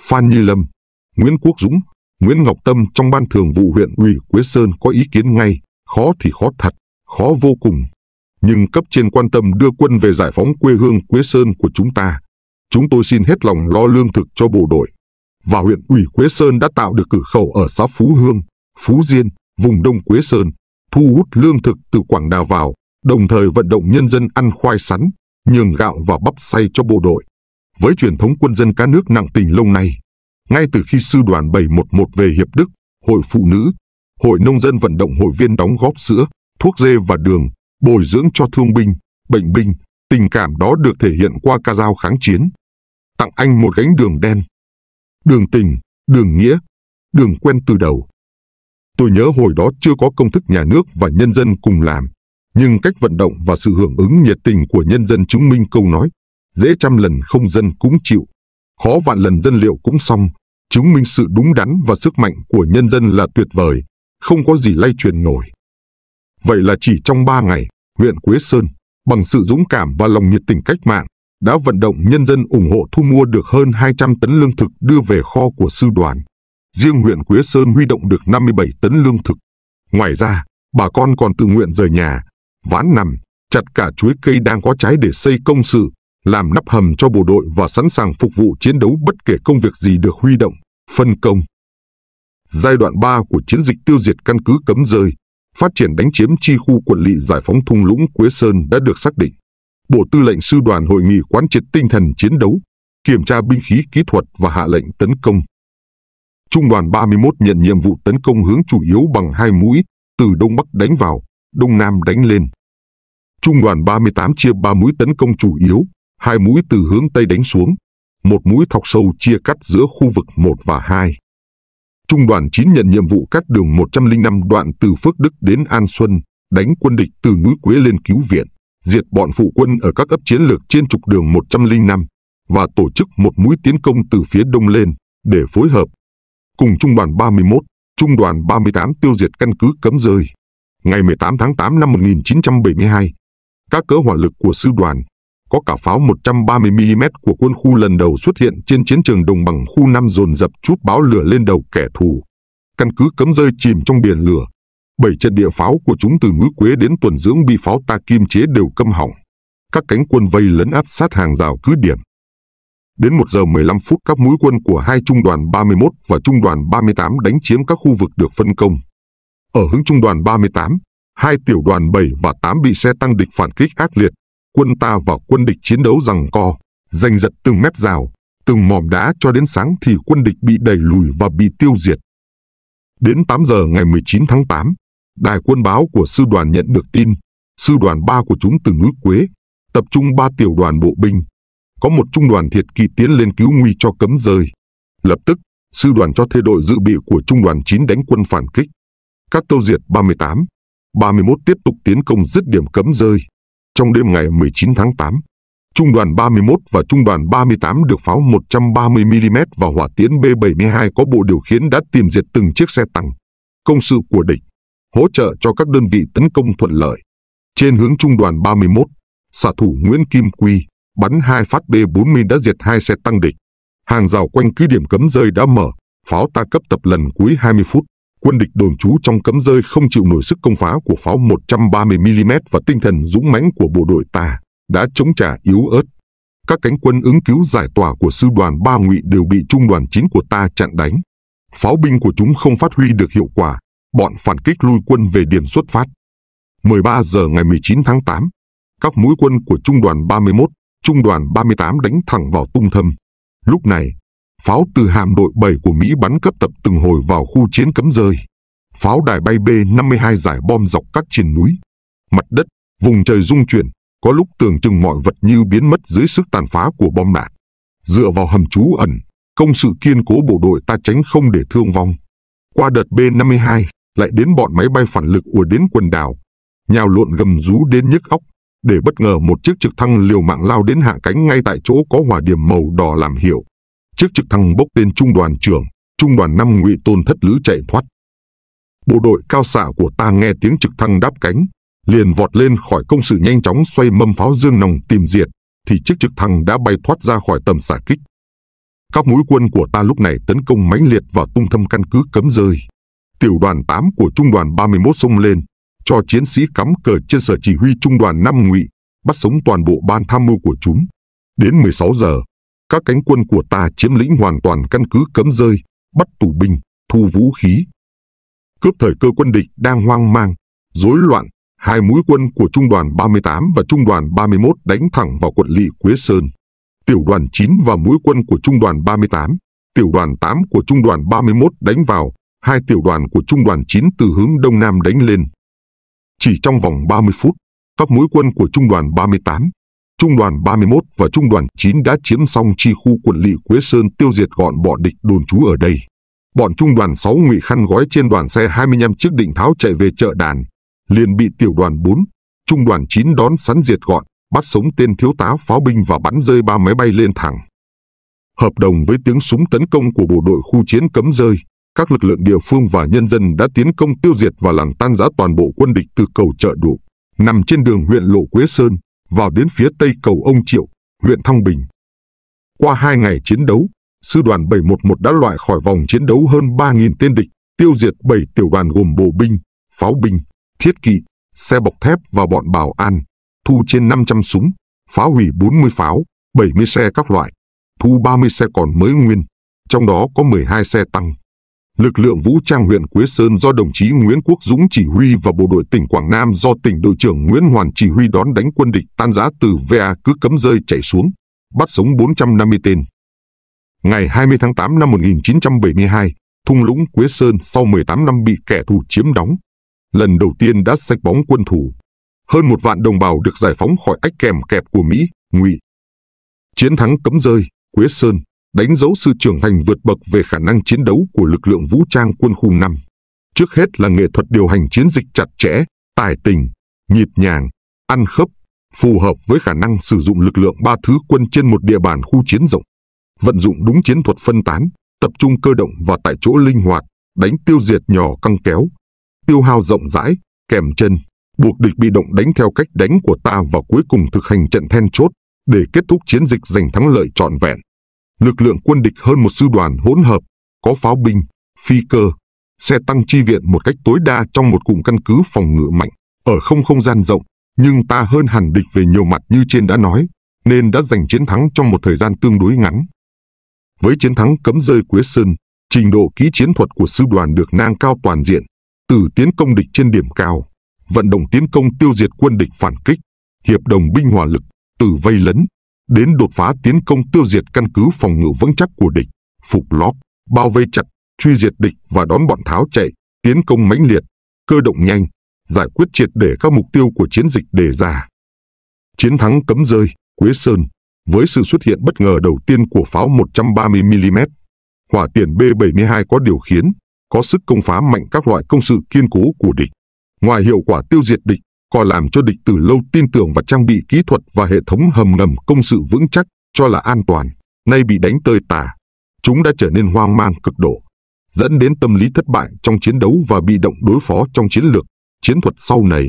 Phan Như Lâm, Nguyễn Quốc Dũng, Nguyễn Ngọc Tâm trong ban thường vụ huyện ủy Quế Sơn có ý kiến ngay, khó thì khó thật, khó vô cùng. Nhưng cấp trên quan tâm đưa quân về giải phóng quê hương Quế Sơn của chúng ta. Chúng tôi xin hết lòng lo lương thực cho bộ đội. Và huyện ủy Quế Sơn đã tạo được cửa khẩu ở xã Phú Hương, Phú Diên, vùng Đông Quế Sơn, thu hút lương thực từ Quảng Đà vào, đồng thời vận động nhân dân ăn khoai sắn, nhường gạo và bắp xay cho bộ đội. Với truyền thống quân dân cá nước nặng tình lâu nay, ngay từ khi sư đoàn 711 về Hiệp Đức, Hội Phụ Nữ, Hội Nông dân vận động hội viên đóng góp sữa, thuốc dê và đường, bồi dưỡng cho thương binh, bệnh binh, tình cảm đó được thể hiện qua ca dao kháng chiến. Tặng anh một gánh đường đen. Đường tình, đường nghĩa, đường quen từ đầu. Tôi nhớ hồi đó chưa có công thức nhà nước và nhân dân cùng làm, nhưng cách vận động và sự hưởng ứng nhiệt tình của nhân dân chứng minh câu nói, dễ trăm lần không dân cũng chịu, khó vạn lần dân liệu cũng xong, chứng minh sự đúng đắn và sức mạnh của nhân dân là tuyệt vời, không có gì lay truyền nổi. Vậy là chỉ trong ba ngày, huyện Quế Sơn, bằng sự dũng cảm và lòng nhiệt tình cách mạng, đã vận động nhân dân ủng hộ thu mua được hơn 200 tấn lương thực đưa về kho của sư đoàn. Riêng huyện Quế Sơn huy động được 57 tấn lương thực. Ngoài ra, bà con còn tự nguyện rời nhà, ván nằm, chặt cả chuối cây đang có trái để xây công sự, làm nắp hầm cho bộ đội và sẵn sàng phục vụ chiến đấu bất kể công việc gì được huy động, phân công. Giai đoạn 3 của chiến dịch tiêu diệt căn cứ cấm rơi, phát triển đánh chiếm chi khu quận lỵ giải phóng thung lũng Quế Sơn đã được xác định. Bộ Tư lệnh Sư đoàn hội nghị quán triệt tinh thần chiến đấu, kiểm tra binh khí kỹ thuật và hạ lệnh tấn công. Trung đoàn 31 nhận nhiệm vụ tấn công hướng chủ yếu bằng hai mũi, từ Đông Bắc đánh vào, Đông Nam đánh lên. Trung đoàn 38 chia 3 mũi tấn công chủ yếu, hai mũi từ hướng Tây đánh xuống, một mũi thọc sâu chia cắt giữa khu vực 1 và 2. Trung đoàn 9 nhận nhiệm vụ cắt đường 105 đoạn từ Phước Đức đến An Xuân, đánh quân địch từ núi Quế lên cứu viện, diệt bọn phụ quân ở các ấp chiến lược trên trục đường 105 và tổ chức một mũi tiến công từ phía đông lên để phối hợp cùng Trung đoàn 31, Trung đoàn 38 tiêu diệt căn cứ cấm rơi. Ngày 18 tháng 8 năm 1972, các cỡ hỏa lực của sư đoàn, có cả pháo 130mm của quân khu lần đầu xuất hiện trên chiến trường đồng bằng khu 5 dồn dập chút báo lửa lên đầu kẻ thù. Căn cứ cấm rơi chìm trong biển lửa. Bảy trận địa pháo của chúng từ núi Quế đến tuần dưỡng bị pháo ta kim chế đều câm hỏng. Các cánh quân vây lấn áp sát hàng rào cứ điểm. Đến 1 giờ 15 phút các mũi quân của hai trung đoàn 31 và trung đoàn 38 đánh chiếm các khu vực được phân công. Ở hướng trung đoàn 38, hai tiểu đoàn 7 và 8 bị xe tăng địch phản kích ác liệt, quân ta và quân địch chiến đấu rằng co, giành giật từng mép rào, từng mỏm đá cho đến sáng thì quân địch bị đẩy lùi và bị tiêu diệt. Đến 8 giờ ngày 19 tháng 8, đài quân báo của sư đoàn nhận được tin, sư đoàn 3 của chúng từ núi Quế, tập trung 3 tiểu đoàn bộ binh, có một trung đoàn thiệt kỵ tiến lên cứu nguy cho cấm rơi. Lập tức, sư đoàn cho thê đội dự bị của trung đoàn 9 đánh quân phản kích. Các tiêu diệt 38, 31 tiếp tục tiến công dứt điểm cấm rơi. Trong đêm ngày 19 tháng 8, trung đoàn 31 và trung đoàn 38 được pháo 130mm và hỏa tiễn B-72 có bộ điều khiển đã tìm diệt từng chiếc xe tăng, công sự của địch, hỗ trợ cho các đơn vị tấn công thuận lợi. Trên hướng trung đoàn 31, xạ thủ Nguyễn Kim Quy, bắn hai phát B-40 đã diệt hai xe tăng địch. Hàng rào quanh cứ điểm cấm rơi đã mở, pháo ta cấp tập lần cuối 20 phút. Quân địch đồn trú trong cấm rơi không chịu nổi sức công phá của pháo 130mm và tinh thần dũng mãnh của bộ đội ta đã chống trả yếu ớt. Các cánh quân ứng cứu giải tỏa của sư đoàn ba ngụy đều bị trung đoàn chính của ta chặn đánh. Pháo binh của chúng không phát huy được hiệu quả, bọn phản kích lui quân về điểm xuất phát. 13 giờ ngày 19 tháng 8, các mũi quân của trung đoàn 31 trung đoàn 38 đánh thẳng vào tung thâm. Lúc này, pháo từ hạm đội 7 của Mỹ bắn cấp tập từng hồi vào khu chiến cấm rơi. Pháo đài bay B-52 giải bom dọc các triền núi. Mặt đất, vùng trời rung chuyển, có lúc tưởng chừng mọi vật như biến mất dưới sức tàn phá của bom đạn. Dựa vào hầm trú ẩn, công sự kiên cố bộ đội ta tránh không để thương vong. Qua đợt B-52, lại đến bọn máy bay phản lực ùa đến quần đảo, nhào lộn gầm rú đến nhức óc, để bất ngờ một chiếc trực thăng liều mạng lao đến hạ cánh ngay tại chỗ có hỏa điểm màu đỏ làm hiệu. Chiếc trực thăng bốc tên trung đoàn trưởng, trung đoàn năm ngụy tôn thất lữ chạy thoát. Bộ đội cao xạ của ta nghe tiếng trực thăng đáp cánh, liền vọt lên khỏi công sự nhanh chóng xoay mâm pháo dương nòng tìm diệt, thì chiếc trực thăng đã bay thoát ra khỏi tầm xạ kích. Các mũi quân của ta lúc này tấn công mãnh liệt vào tung thâm căn cứ cấm rơi. Tiểu đoàn 8 của trung đoàn 31 xông lên, cho chiến sĩ cắm cờ trên sở chỉ huy trung đoàn năm ngụy, bắt sống toàn bộ ban tham mưu của chúng. Đến 16 giờ, các cánh quân của ta chiếm lĩnh hoàn toàn căn cứ cấm rơi, bắt tù binh, thu vũ khí. Cướp thời cơ quân địch đang hoang mang, rối loạn, hai mũi quân của trung đoàn 38 và trung đoàn 31 đánh thẳng vào quận lỵ Quế Sơn. Tiểu đoàn 9 và mũi quân của trung đoàn 38, tiểu đoàn 8 của trung đoàn 31 đánh vào, hai tiểu đoàn của trung đoàn 9 từ hướng đông nam đánh lên, chỉ trong vòng 30 phút, các mũi quân của Trung đoàn 38, Trung đoàn 31 và Trung đoàn 9 đã chiếm xong chi khu quận lỵ Quế Sơn tiêu diệt gọn bọn địch đồn trú ở đây. Bọn Trung đoàn 6 ngụy khăn gói trên đoàn xe 25 chiếc định tháo chạy về chợ đàn, liền bị tiểu đoàn 4, Trung đoàn 9 đón sắn diệt gọn, bắt sống tên thiếu tá pháo binh và bắn rơi ba máy bay lên thẳng. Hợp đồng với tiếng súng tấn công của bộ đội khu chiến cấm rơi, các lực lượng địa phương và nhân dân đã tiến công tiêu diệt và làm tan rã toàn bộ quân địch từ cầu chợ đủ, nằm trên đường huyện Lộ Quế Sơn, vào đến phía tây cầu Ông Triệu, huyện Thăng Bình. Qua hai ngày chiến đấu, sư đoàn 711 đã loại khỏi vòng chiến đấu hơn 3.000 tên địch, tiêu diệt 7 tiểu đoàn gồm bộ binh, pháo binh, thiết kỵ, xe bọc thép và bọn bảo an, thu trên 500 súng, phá hủy 40 pháo, 70 xe các loại, thu 30 xe còn mới nguyên, trong đó có 12 xe tăng lực lượng vũ trang huyện Quế Sơn do đồng chí Nguyễn Quốc Dũng chỉ huy và bộ đội tỉnh Quảng Nam do tỉnh đội trưởng Nguyễn Hoàn chỉ huy đón đánh quân địch tan rã từ VA cứ cấm rơi chạy xuống, bắt sống 450 tên. Ngày 20 tháng 8 năm 1972, thung lũng Quế Sơn sau 18 năm bị kẻ thù chiếm đóng, lần đầu tiên đã sạch bóng quân thù. Hơn một vạn đồng bào được giải phóng khỏi ách kèm kẹp của Mỹ, Ngụy. Chiến thắng cấm rơi, Quế Sơn đánh dấu sự trưởng thành vượt bậc về khả năng chiến đấu của lực lượng vũ trang quân khu 5. Trước hết là nghệ thuật điều hành chiến dịch chặt chẽ, tài tình, nhịp nhàng, ăn khớp, phù hợp với khả năng sử dụng lực lượng ba thứ quân trên một địa bàn khu chiến rộng. Vận dụng đúng chiến thuật phân tán, tập trung cơ động và tại chỗ linh hoạt, đánh tiêu diệt nhỏ căng kéo, tiêu hao rộng rãi, kèm chân, buộc địch bị động đánh theo cách đánh của ta và cuối cùng thực hành trận then chốt để kết thúc chiến dịch giành thắng lợi trọn vẹn lực lượng quân địch hơn một sư đoàn hỗn hợp, có pháo binh, phi cơ, xe tăng chi viện một cách tối đa trong một cụm căn cứ phòng ngự mạnh, ở không không gian rộng, nhưng ta hơn hẳn địch về nhiều mặt như trên đã nói, nên đã giành chiến thắng trong một thời gian tương đối ngắn. Với chiến thắng cấm rơi Quế Sơn, trình độ kỹ chiến thuật của sư đoàn được nâng cao toàn diện, từ tiến công địch trên điểm cao, vận động tiến công tiêu diệt quân địch phản kích, hiệp đồng binh hòa lực, từ vây lấn, đến đột phá tiến công tiêu diệt căn cứ phòng ngự vững chắc của địch, phục lót, bao vây chặt, truy diệt địch và đón bọn tháo chạy, tiến công mãnh liệt, cơ động nhanh, giải quyết triệt để các mục tiêu của chiến dịch đề ra. Chiến thắng cấm rơi, Quế Sơn, với sự xuất hiện bất ngờ đầu tiên của pháo 130mm, hỏa tiễn B-72 có điều khiến, có sức công phá mạnh các loại công sự kiên cố của địch. Ngoài hiệu quả tiêu diệt địch, coi làm cho địch từ lâu tin tưởng và trang bị kỹ thuật và hệ thống hầm ngầm công sự vững chắc cho là an toàn, nay bị đánh tơi tả. Chúng đã trở nên hoang mang cực độ, dẫn đến tâm lý thất bại trong chiến đấu và bị động đối phó trong chiến lược, chiến thuật sau này.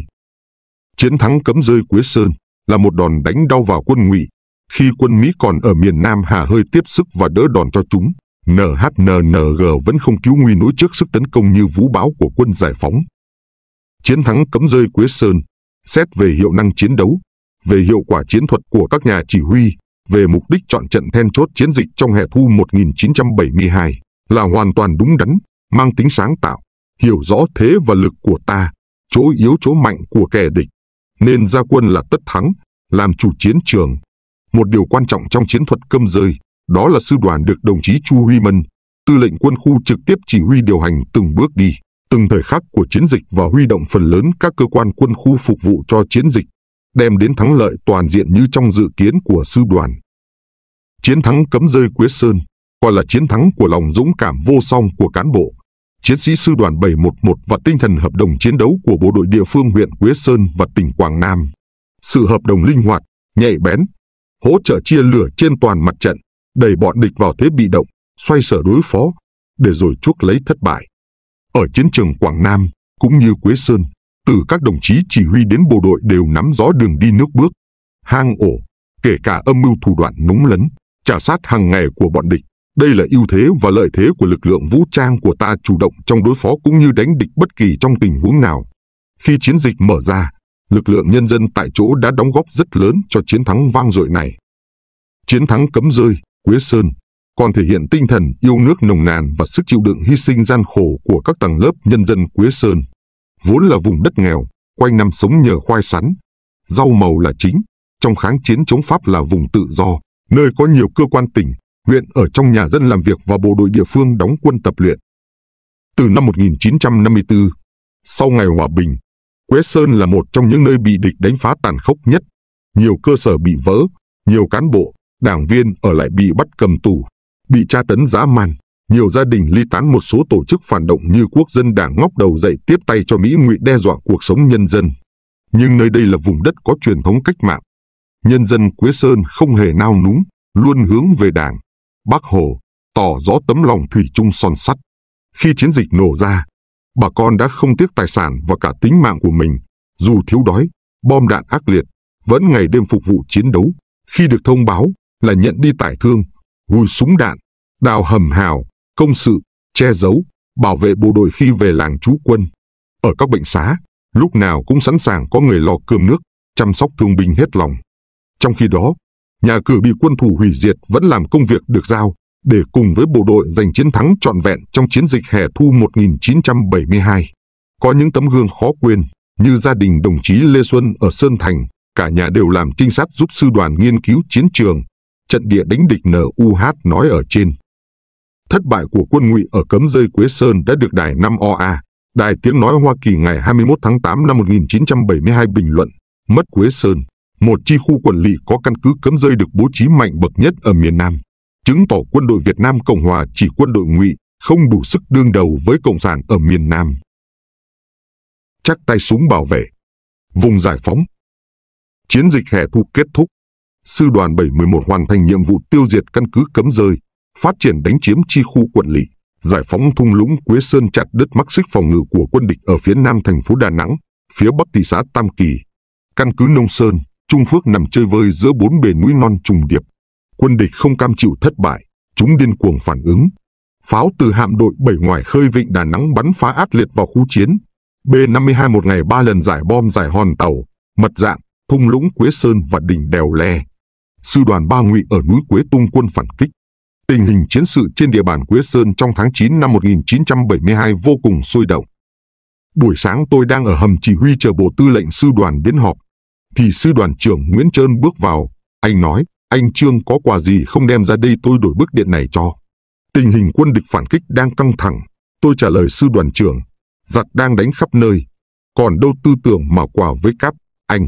Chiến thắng cấm rơi Quế Sơn là một đòn đánh đau vào quân ngụy khi quân Mỹ còn ở miền Nam hà hơi tiếp sức và đỡ đòn cho chúng. NHNNG vẫn không cứu nguy nỗi trước sức tấn công như vũ báo của quân giải phóng. Chiến thắng cấm rơi Quế Sơn xét về hiệu năng chiến đấu, về hiệu quả chiến thuật của các nhà chỉ huy, về mục đích chọn trận then chốt chiến dịch trong hè thu 1972 là hoàn toàn đúng đắn, mang tính sáng tạo, hiểu rõ thế và lực của ta, chỗ yếu chỗ mạnh của kẻ địch, nên ra quân là tất thắng, làm chủ chiến trường. Một điều quan trọng trong chiến thuật cơm rơi, đó là sư đoàn được đồng chí Chu Huy Mân, tư lệnh quân khu trực tiếp chỉ huy điều hành từng bước đi từng thời khắc của chiến dịch và huy động phần lớn các cơ quan quân khu phục vụ cho chiến dịch, đem đến thắng lợi toàn diện như trong dự kiến của sư đoàn. Chiến thắng cấm rơi Quế Sơn, coi là chiến thắng của lòng dũng cảm vô song của cán bộ, chiến sĩ sư đoàn 711 và tinh thần hợp đồng chiến đấu của bộ đội địa phương huyện Quế Sơn và tỉnh Quảng Nam. Sự hợp đồng linh hoạt, nhạy bén, hỗ trợ chia lửa trên toàn mặt trận, đẩy bọn địch vào thế bị động, xoay sở đối phó, để rồi chuốc lấy thất bại. Ở chiến trường Quảng Nam, cũng như Quế Sơn, từ các đồng chí chỉ huy đến bộ đội đều nắm rõ đường đi nước bước, hang ổ, kể cả âm mưu thủ đoạn núng lấn, trả sát hàng ngày của bọn địch. Đây là ưu thế và lợi thế của lực lượng vũ trang của ta chủ động trong đối phó cũng như đánh địch bất kỳ trong tình huống nào. Khi chiến dịch mở ra, lực lượng nhân dân tại chỗ đã đóng góp rất lớn cho chiến thắng vang dội này. Chiến thắng Cấm Rơi, Quế Sơn, còn thể hiện tinh thần yêu nước nồng nàn và sức chịu đựng hy sinh gian khổ của các tầng lớp nhân dân Quế Sơn. Vốn là vùng đất nghèo, quanh năm sống nhờ khoai sắn, rau màu là chính, trong kháng chiến chống Pháp là vùng tự do, nơi có nhiều cơ quan tỉnh, huyện ở trong nhà dân làm việc và bộ đội địa phương đóng quân tập luyện. Từ năm 1954, sau ngày hòa bình, Quế Sơn là một trong những nơi bị địch đánh phá tàn khốc nhất. Nhiều cơ sở bị vỡ, nhiều cán bộ, đảng viên ở lại bị bắt cầm tù, bị tra tấn dã man, nhiều gia đình ly tán một số tổ chức phản động như quốc dân đảng ngóc đầu dậy tiếp tay cho Mỹ ngụy đe dọa cuộc sống nhân dân. Nhưng nơi đây là vùng đất có truyền thống cách mạng. Nhân dân Quế Sơn không hề nao núng, luôn hướng về đảng. Bác Hồ tỏ rõ tấm lòng thủy chung son sắt. Khi chiến dịch nổ ra, bà con đã không tiếc tài sản và cả tính mạng của mình, dù thiếu đói, bom đạn ác liệt, vẫn ngày đêm phục vụ chiến đấu. Khi được thông báo là nhận đi tải thương, gùi súng đạn, đào hầm hào, công sự, che giấu, bảo vệ bộ đội khi về làng trú quân. Ở các bệnh xá, lúc nào cũng sẵn sàng có người lo cơm nước, chăm sóc thương binh hết lòng. Trong khi đó, nhà cửa bị quân thủ hủy diệt vẫn làm công việc được giao để cùng với bộ đội giành chiến thắng trọn vẹn trong chiến dịch hè thu 1972. Có những tấm gương khó quên, như gia đình đồng chí Lê Xuân ở Sơn Thành, cả nhà đều làm trinh sát giúp sư đoàn nghiên cứu chiến trường, trận địa đánh địch NUH nói ở trên. Thất bại của quân ngụy ở cấm rơi Quế Sơn đã được đài 5OA, đài tiếng nói Hoa Kỳ ngày 21 tháng 8 năm 1972 bình luận, mất Quế Sơn, một chi khu quản lý có căn cứ cấm rơi được bố trí mạnh bậc nhất ở miền Nam, chứng tỏ quân đội Việt Nam Cộng Hòa chỉ quân đội ngụy không đủ sức đương đầu với Cộng sản ở miền Nam. Chắc tay súng bảo vệ. Vùng giải phóng. Chiến dịch hè thu kết thúc sư đoàn 711 hoàn thành nhiệm vụ tiêu diệt căn cứ cấm rơi, phát triển đánh chiếm chi khu quận lỵ, giải phóng thung lũng Quế Sơn chặt đứt mắc xích phòng ngự của quân địch ở phía nam thành phố Đà Nẵng, phía bắc thị xã Tam Kỳ. Căn cứ Nông Sơn, Trung Phước nằm chơi vơi giữa bốn bề núi non trùng điệp. Quân địch không cam chịu thất bại, chúng điên cuồng phản ứng. Pháo từ hạm đội 7 ngoài khơi vịnh Đà Nẵng bắn phá ác liệt vào khu chiến. B-52 một ngày ba lần giải bom giải hòn tàu, mật dạng, thung lũng Quế Sơn và đỉnh Đèo Le sư đoàn ba ngụy ở núi Quế tung quân phản kích. Tình hình chiến sự trên địa bàn Quế Sơn trong tháng 9 năm 1972 vô cùng sôi động. Buổi sáng tôi đang ở hầm chỉ huy chờ bộ tư lệnh sư đoàn đến họp, thì sư đoàn trưởng Nguyễn Trơn bước vào, anh nói, anh Trương có quà gì không đem ra đây tôi đổi bức điện này cho. Tình hình quân địch phản kích đang căng thẳng, tôi trả lời sư đoàn trưởng, giặc đang đánh khắp nơi, còn đâu tư tưởng mà quà với cáp, anh.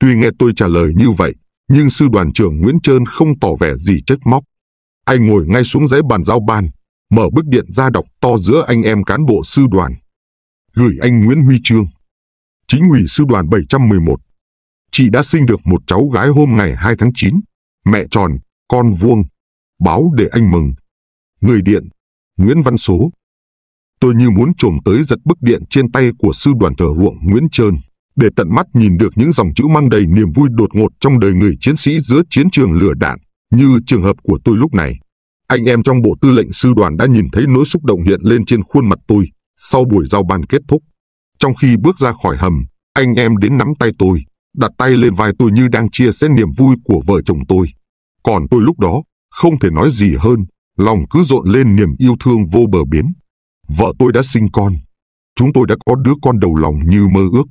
Tuy nghe tôi trả lời như vậy, nhưng sư đoàn trưởng Nguyễn Trơn không tỏ vẻ gì trách móc. Anh ngồi ngay xuống dãy bàn giao ban, mở bức điện ra đọc to giữa anh em cán bộ sư đoàn. Gửi anh Nguyễn Huy Trương, chính ủy sư đoàn 711. Chị đã sinh được một cháu gái hôm ngày 2 tháng 9, mẹ tròn, con vuông, báo để anh mừng. Người điện, Nguyễn Văn Số. Tôi như muốn trồm tới giật bức điện trên tay của sư đoàn thờ ruộng Nguyễn Trơn để tận mắt nhìn được những dòng chữ mang đầy niềm vui đột ngột trong đời người chiến sĩ giữa chiến trường lửa đạn, như trường hợp của tôi lúc này. Anh em trong bộ tư lệnh sư đoàn đã nhìn thấy nỗi xúc động hiện lên trên khuôn mặt tôi sau buổi giao ban kết thúc. Trong khi bước ra khỏi hầm, anh em đến nắm tay tôi, đặt tay lên vai tôi như đang chia sẻ niềm vui của vợ chồng tôi. Còn tôi lúc đó, không thể nói gì hơn, lòng cứ rộn lên niềm yêu thương vô bờ bến. Vợ tôi đã sinh con. Chúng tôi đã có đứa con đầu lòng như mơ ước.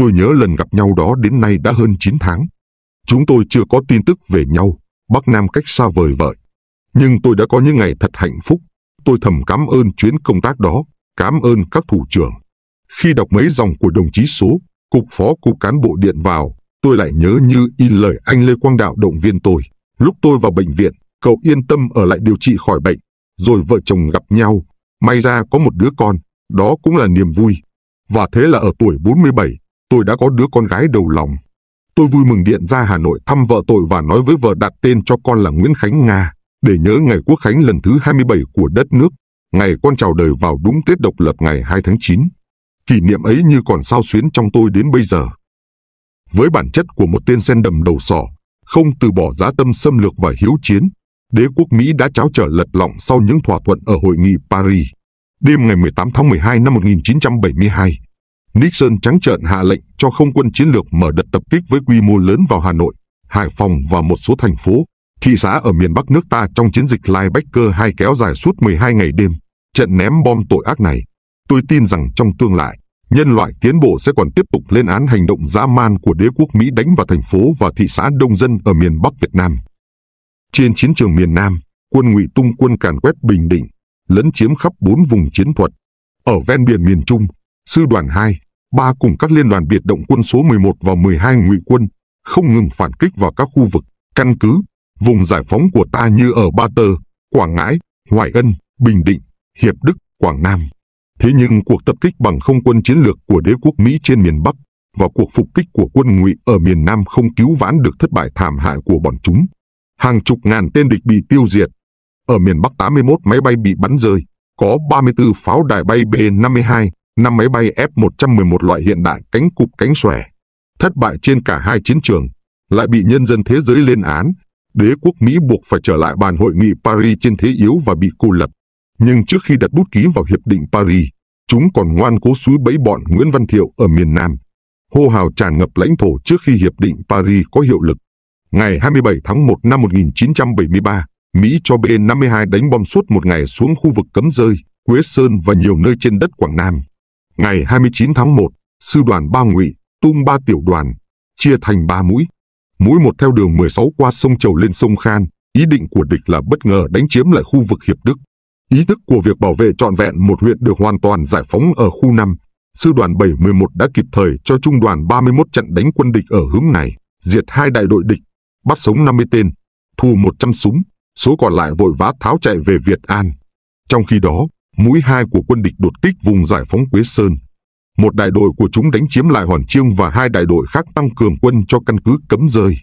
Tôi nhớ lần gặp nhau đó đến nay đã hơn 9 tháng. Chúng tôi chưa có tin tức về nhau, Bắc Nam cách xa vời vợi. Nhưng tôi đã có những ngày thật hạnh phúc. Tôi thầm cảm ơn chuyến công tác đó, cảm ơn các thủ trưởng. Khi đọc mấy dòng của đồng chí số, cục phó cục cán bộ điện vào, tôi lại nhớ như in lời anh Lê Quang Đạo động viên tôi. Lúc tôi vào bệnh viện, cậu yên tâm ở lại điều trị khỏi bệnh, rồi vợ chồng gặp nhau, may ra có một đứa con, đó cũng là niềm vui. Và thế là ở tuổi 47, Tôi đã có đứa con gái đầu lòng. Tôi vui mừng điện ra Hà Nội thăm vợ tôi và nói với vợ đặt tên cho con là Nguyễn Khánh Nga, để nhớ ngày quốc khánh lần thứ 27 của đất nước, ngày con chào đời vào đúng Tết độc lập ngày 2 tháng 9. Kỷ niệm ấy như còn sao xuyến trong tôi đến bây giờ. Với bản chất của một tên sen đầm đầu sỏ, không từ bỏ giá tâm xâm lược và hiếu chiến, đế quốc Mỹ đã cháo trở lật lọng sau những thỏa thuận ở hội nghị Paris. Đêm ngày 18 tháng 12 năm 1972, Nixon trắng trợn hạ lệnh cho không quân chiến lược mở đợt tập kích với quy mô lớn vào Hà Nội, Hải Phòng và một số thành phố, thị xã ở miền Bắc nước ta trong chiến dịch Linebacker 2 kéo dài suốt 12 ngày đêm. Trận ném bom tội ác này, tôi tin rằng trong tương lai, nhân loại tiến bộ sẽ còn tiếp tục lên án hành động dã man của đế quốc Mỹ đánh vào thành phố và thị xã đông dân ở miền Bắc Việt Nam. Trên chiến trường miền Nam, quân ngụy tung quân càn quét Bình Định, lấn chiếm khắp bốn vùng chiến thuật. Ở ven biển miền Trung, sư đoàn 2, 3 cùng các liên đoàn biệt động quân số 11 và 12 ngụy quân không ngừng phản kích vào các khu vực, căn cứ, vùng giải phóng của ta như ở Ba Tơ, Quảng Ngãi, Hoài Ân, Bình Định, Hiệp Đức, Quảng Nam. Thế nhưng cuộc tập kích bằng không quân chiến lược của đế quốc Mỹ trên miền Bắc và cuộc phục kích của quân ngụy ở miền Nam không cứu vãn được thất bại thảm hại của bọn chúng. Hàng chục ngàn tên địch bị tiêu diệt. Ở miền Bắc 81 máy bay bị bắn rơi, có 34 pháo đài bay B-52, năm máy bay F-111 loại hiện đại cánh cụp cánh xòe, thất bại trên cả hai chiến trường, lại bị nhân dân thế giới lên án, đế quốc Mỹ buộc phải trở lại bàn hội nghị Paris trên thế yếu và bị cô lập. Nhưng trước khi đặt bút ký vào Hiệp định Paris, chúng còn ngoan cố suối bẫy bọn Nguyễn Văn Thiệu ở miền Nam, hô hào tràn ngập lãnh thổ trước khi Hiệp định Paris có hiệu lực. Ngày 27 tháng 1 năm 1973, Mỹ cho B-52 đánh bom suốt một ngày xuống khu vực cấm rơi, Quế Sơn và nhiều nơi trên đất Quảng Nam. Ngày 29 tháng 1, sư đoàn ba ngụy tung ba tiểu đoàn, chia thành ba mũi. Mũi một theo đường 16 qua sông Chầu lên sông Khan, ý định của địch là bất ngờ đánh chiếm lại khu vực Hiệp Đức. Ý thức của việc bảo vệ trọn vẹn một huyện được hoàn toàn giải phóng ở khu 5, sư đoàn 711 đã kịp thời cho trung đoàn 31 trận đánh quân địch ở hướng này, diệt hai đại đội địch, bắt sống 50 tên, thu 100 súng, số còn lại vội vã tháo chạy về Việt An. Trong khi đó, mũi hai của quân địch đột kích vùng giải phóng Quế Sơn. Một đại đội của chúng đánh chiếm lại Hoàn Chiêng và hai đại đội khác tăng cường quân cho căn cứ cấm rơi.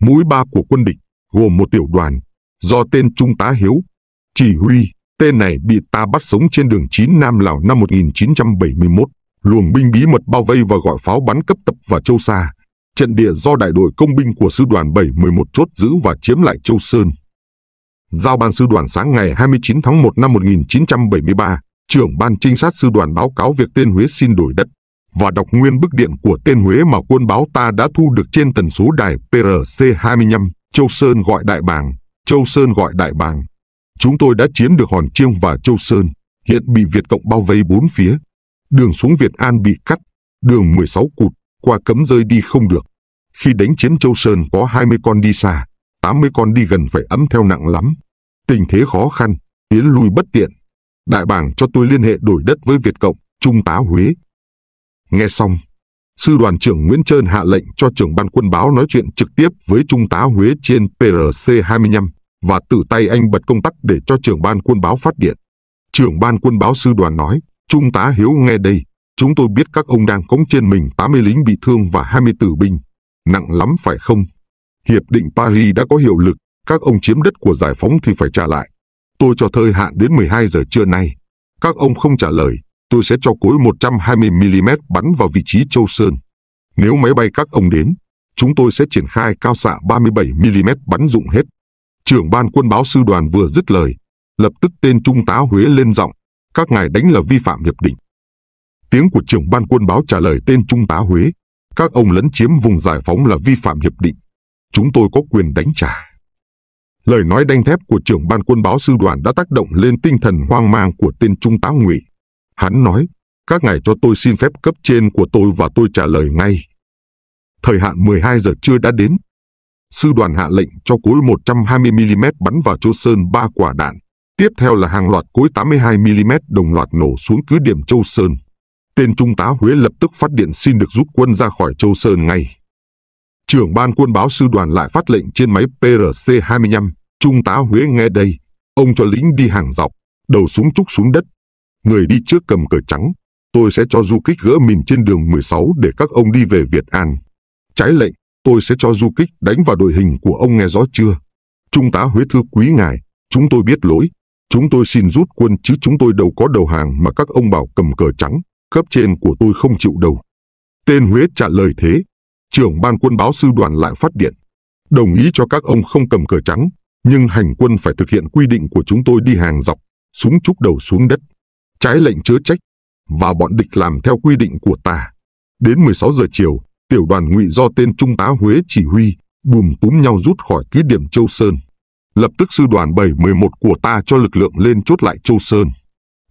Mũi ba của quân địch gồm một tiểu đoàn do tên Trung tá Hiếu chỉ huy. Tên này bị ta bắt sống trên đường 9 Nam Lào năm 1971. Luồng binh bí mật bao vây và gọi pháo bắn cấp tập vào Châu Sa. Trận địa do đại đội công binh của sư đoàn 711 chốt giữ và chiếm lại Châu Sơn giao ban sư đoàn sáng ngày 29 tháng 1 năm 1973, trưởng ban trinh sát sư đoàn báo cáo việc tên Huế xin đổi đất và đọc nguyên bức điện của tên Huế mà quân báo ta đã thu được trên tần số đài PRC-25, Châu Sơn gọi Đại Bàng, Châu Sơn gọi Đại Bàng. Chúng tôi đã chiếm được Hòn Chiêng và Châu Sơn, hiện bị Việt Cộng bao vây bốn phía. Đường xuống Việt An bị cắt, đường 16 cụt, qua cấm rơi đi không được. Khi đánh chiếm Châu Sơn có 20 con đi xa, 80 con đi gần phải ấm theo nặng lắm. Tình thế khó khăn, tiến lui bất tiện. Đại bảng cho tôi liên hệ đổi đất với Việt Cộng, Trung tá Huế. Nghe xong, sư đoàn trưởng Nguyễn Trơn hạ lệnh cho trưởng ban quân báo nói chuyện trực tiếp với Trung tá Huế trên PRC-25 và tự tay anh bật công tắc để cho trưởng ban quân báo phát điện. Trưởng ban quân báo sư đoàn nói, Trung tá Hiếu nghe đây, chúng tôi biết các ông đang cống trên mình 80 lính bị thương và 20 tử binh. Nặng lắm phải không? Hiệp định Paris đã có hiệu lực, các ông chiếm đất của giải phóng thì phải trả lại. Tôi cho thời hạn đến 12 giờ trưa nay. Các ông không trả lời, tôi sẽ cho cối 120mm bắn vào vị trí Châu Sơn. Nếu máy bay các ông đến, chúng tôi sẽ triển khai cao xạ 37mm bắn dụng hết. Trưởng ban quân báo sư đoàn vừa dứt lời, lập tức tên Trung tá Huế lên giọng, các ngài đánh là vi phạm hiệp định. Tiếng của trưởng ban quân báo trả lời tên Trung tá Huế, các ông lấn chiếm vùng giải phóng là vi phạm hiệp định chúng tôi có quyền đánh trả. Lời nói đanh thép của trưởng ban quân báo sư đoàn đã tác động lên tinh thần hoang mang của tên trung tá Ngụy. Hắn nói, các ngài cho tôi xin phép cấp trên của tôi và tôi trả lời ngay. Thời hạn 12 giờ trưa đã đến. Sư đoàn hạ lệnh cho cối 120mm bắn vào châu Sơn ba quả đạn. Tiếp theo là hàng loạt cối 82mm đồng loạt nổ xuống cứ điểm Châu Sơn. Tên Trung tá Huế lập tức phát điện xin được rút quân ra khỏi Châu Sơn ngay trưởng ban quân báo sư đoàn lại phát lệnh trên máy PRC-25, Trung tá Huế nghe đây, ông cho lính đi hàng dọc, đầu súng trúc xuống đất. Người đi trước cầm cờ trắng, tôi sẽ cho du kích gỡ mình trên đường 16 để các ông đi về Việt An. Trái lệnh, tôi sẽ cho du kích đánh vào đội hình của ông nghe rõ chưa? Trung tá Huế thưa quý ngài, chúng tôi biết lỗi, chúng tôi xin rút quân chứ chúng tôi đâu có đầu hàng mà các ông bảo cầm cờ trắng, cấp trên của tôi không chịu đầu. Tên Huế trả lời thế, trưởng ban quân báo sư đoàn lại phát điện, đồng ý cho các ông không cầm cờ trắng, nhưng hành quân phải thực hiện quy định của chúng tôi đi hàng dọc, súng trúc đầu xuống đất, trái lệnh chớ trách, và bọn địch làm theo quy định của ta. Đến 16 giờ chiều, tiểu đoàn ngụy do tên Trung tá Huế chỉ huy, bùm túm nhau rút khỏi cứ điểm Châu Sơn. Lập tức sư đoàn 711 của ta cho lực lượng lên chốt lại Châu Sơn.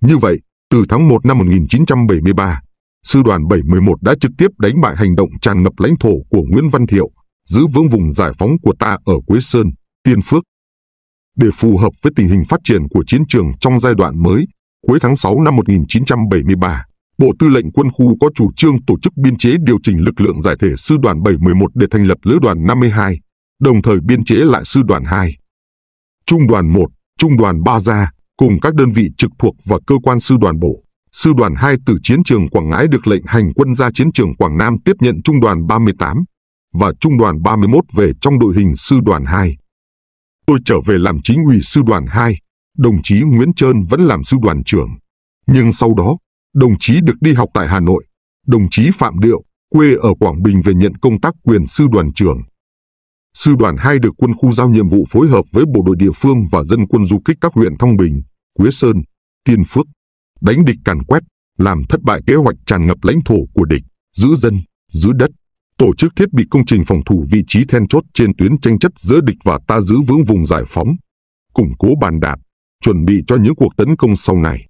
Như vậy, từ tháng 1 năm 1973, sư đoàn 711 đã trực tiếp đánh bại hành động tràn ngập lãnh thổ của Nguyễn Văn Thiệu, giữ vững vùng giải phóng của ta ở Quế Sơn, Tiên Phước. Để phù hợp với tình hình phát triển của chiến trường trong giai đoạn mới, cuối tháng 6 năm 1973, Bộ Tư lệnh Quân khu có chủ trương tổ chức biên chế điều chỉnh lực lượng giải thể sư đoàn 711 để thành lập lữ đoàn 52, đồng thời biên chế lại sư đoàn 2. Trung đoàn 1, Trung đoàn 3 ra cùng các đơn vị trực thuộc và cơ quan sư đoàn bộ Sư đoàn 2 từ chiến trường Quảng Ngãi được lệnh hành quân ra chiến trường Quảng Nam tiếp nhận trung đoàn 38 và trung đoàn 31 về trong đội hình sư đoàn 2. Tôi trở về làm chính ủy sư đoàn 2, đồng chí Nguyễn Trơn vẫn làm sư đoàn trưởng. Nhưng sau đó, đồng chí được đi học tại Hà Nội, đồng chí Phạm Điệu, quê ở Quảng Bình về nhận công tác quyền sư đoàn trưởng. Sư đoàn 2 được quân khu giao nhiệm vụ phối hợp với bộ đội địa phương và dân quân du kích các huyện Thong Bình, Quế Sơn, Tiên Phước, đánh địch càn quét, làm thất bại kế hoạch tràn ngập lãnh thổ của địch, giữ dân, giữ đất, tổ chức thiết bị công trình phòng thủ vị trí then chốt trên tuyến tranh chấp giữa địch và ta giữ vững vùng giải phóng, củng cố bàn đạp, chuẩn bị cho những cuộc tấn công sau này.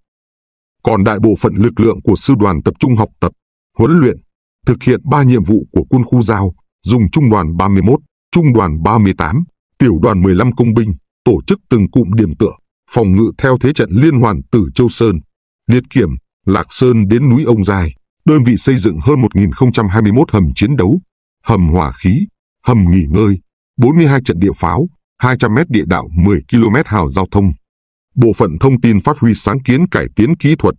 Còn đại bộ phận lực lượng của sư đoàn tập trung học tập, huấn luyện, thực hiện ba nhiệm vụ của quân khu giao, dùng trung đoàn 31, trung đoàn 38, tiểu đoàn 15 công binh, tổ chức từng cụm điểm tựa, phòng ngự theo thế trận liên hoàn từ Châu Sơn, liệt kiểm, Lạc Sơn đến núi Ông Dài, đơn vị xây dựng hơn 1.021 hầm chiến đấu, hầm hỏa khí, hầm nghỉ ngơi, 42 trận địa pháo, 200 mét địa đạo 10 km hào giao thông. Bộ phận thông tin phát huy sáng kiến cải tiến kỹ thuật,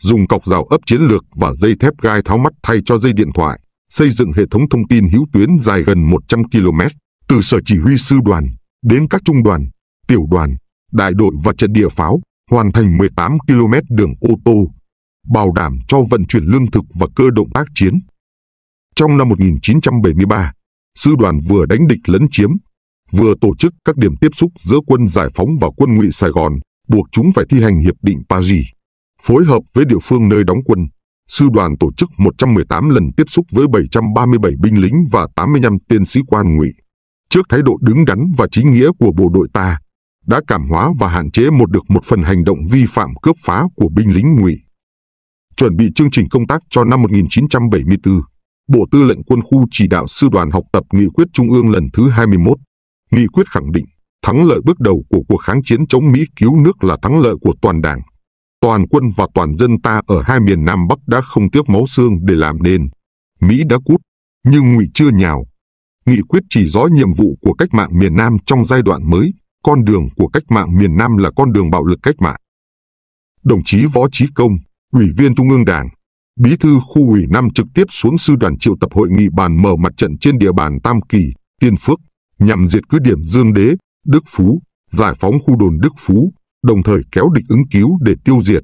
dùng cọc rào ấp chiến lược và dây thép gai tháo mắt thay cho dây điện thoại, xây dựng hệ thống thông tin hữu tuyến dài gần 100 km, từ sở chỉ huy sư đoàn đến các trung đoàn, tiểu đoàn, đại đội và trận địa pháo, hoàn thành 18 km đường ô tô, bảo đảm cho vận chuyển lương thực và cơ động tác chiến. Trong năm 1973, sư đoàn vừa đánh địch lấn chiếm, vừa tổ chức các điểm tiếp xúc giữa quân giải phóng và quân ngụy Sài Gòn, buộc chúng phải thi hành hiệp định Paris. Phối hợp với địa phương nơi đóng quân, sư đoàn tổ chức 118 lần tiếp xúc với 737 binh lính và 85 tiên sĩ quan ngụy. Trước thái độ đứng đắn và chính nghĩa của bộ đội ta, đã cảm hóa và hạn chế một được một phần hành động vi phạm cướp phá của binh lính ngụy. Chuẩn bị chương trình công tác cho năm 1974, Bộ Tư lệnh Quân khu chỉ đạo sư đoàn học tập nghị quyết Trung ương lần thứ 21. Nghị quyết khẳng định thắng lợi bước đầu của cuộc kháng chiến chống Mỹ cứu nước là thắng lợi của toàn đảng, toàn quân và toàn dân ta ở hai miền Nam Bắc đã không tiếc máu xương để làm nên. Mỹ đã cút, nhưng ngụy chưa nhào. Nghị quyết chỉ rõ nhiệm vụ của cách mạng miền Nam trong giai đoạn mới con đường của cách mạng miền Nam là con đường bạo lực cách mạng. Đồng chí Võ Trí Công, Ủy viên Trung ương Đảng, Bí thư khu ủy nam trực tiếp xuống sư đoàn triệu tập hội nghị bàn mở mặt trận trên địa bàn Tam Kỳ, Tiên Phước, nhằm diệt cứ điểm Dương Đế, Đức Phú, giải phóng khu đồn Đức Phú, đồng thời kéo địch ứng cứu để tiêu diệt,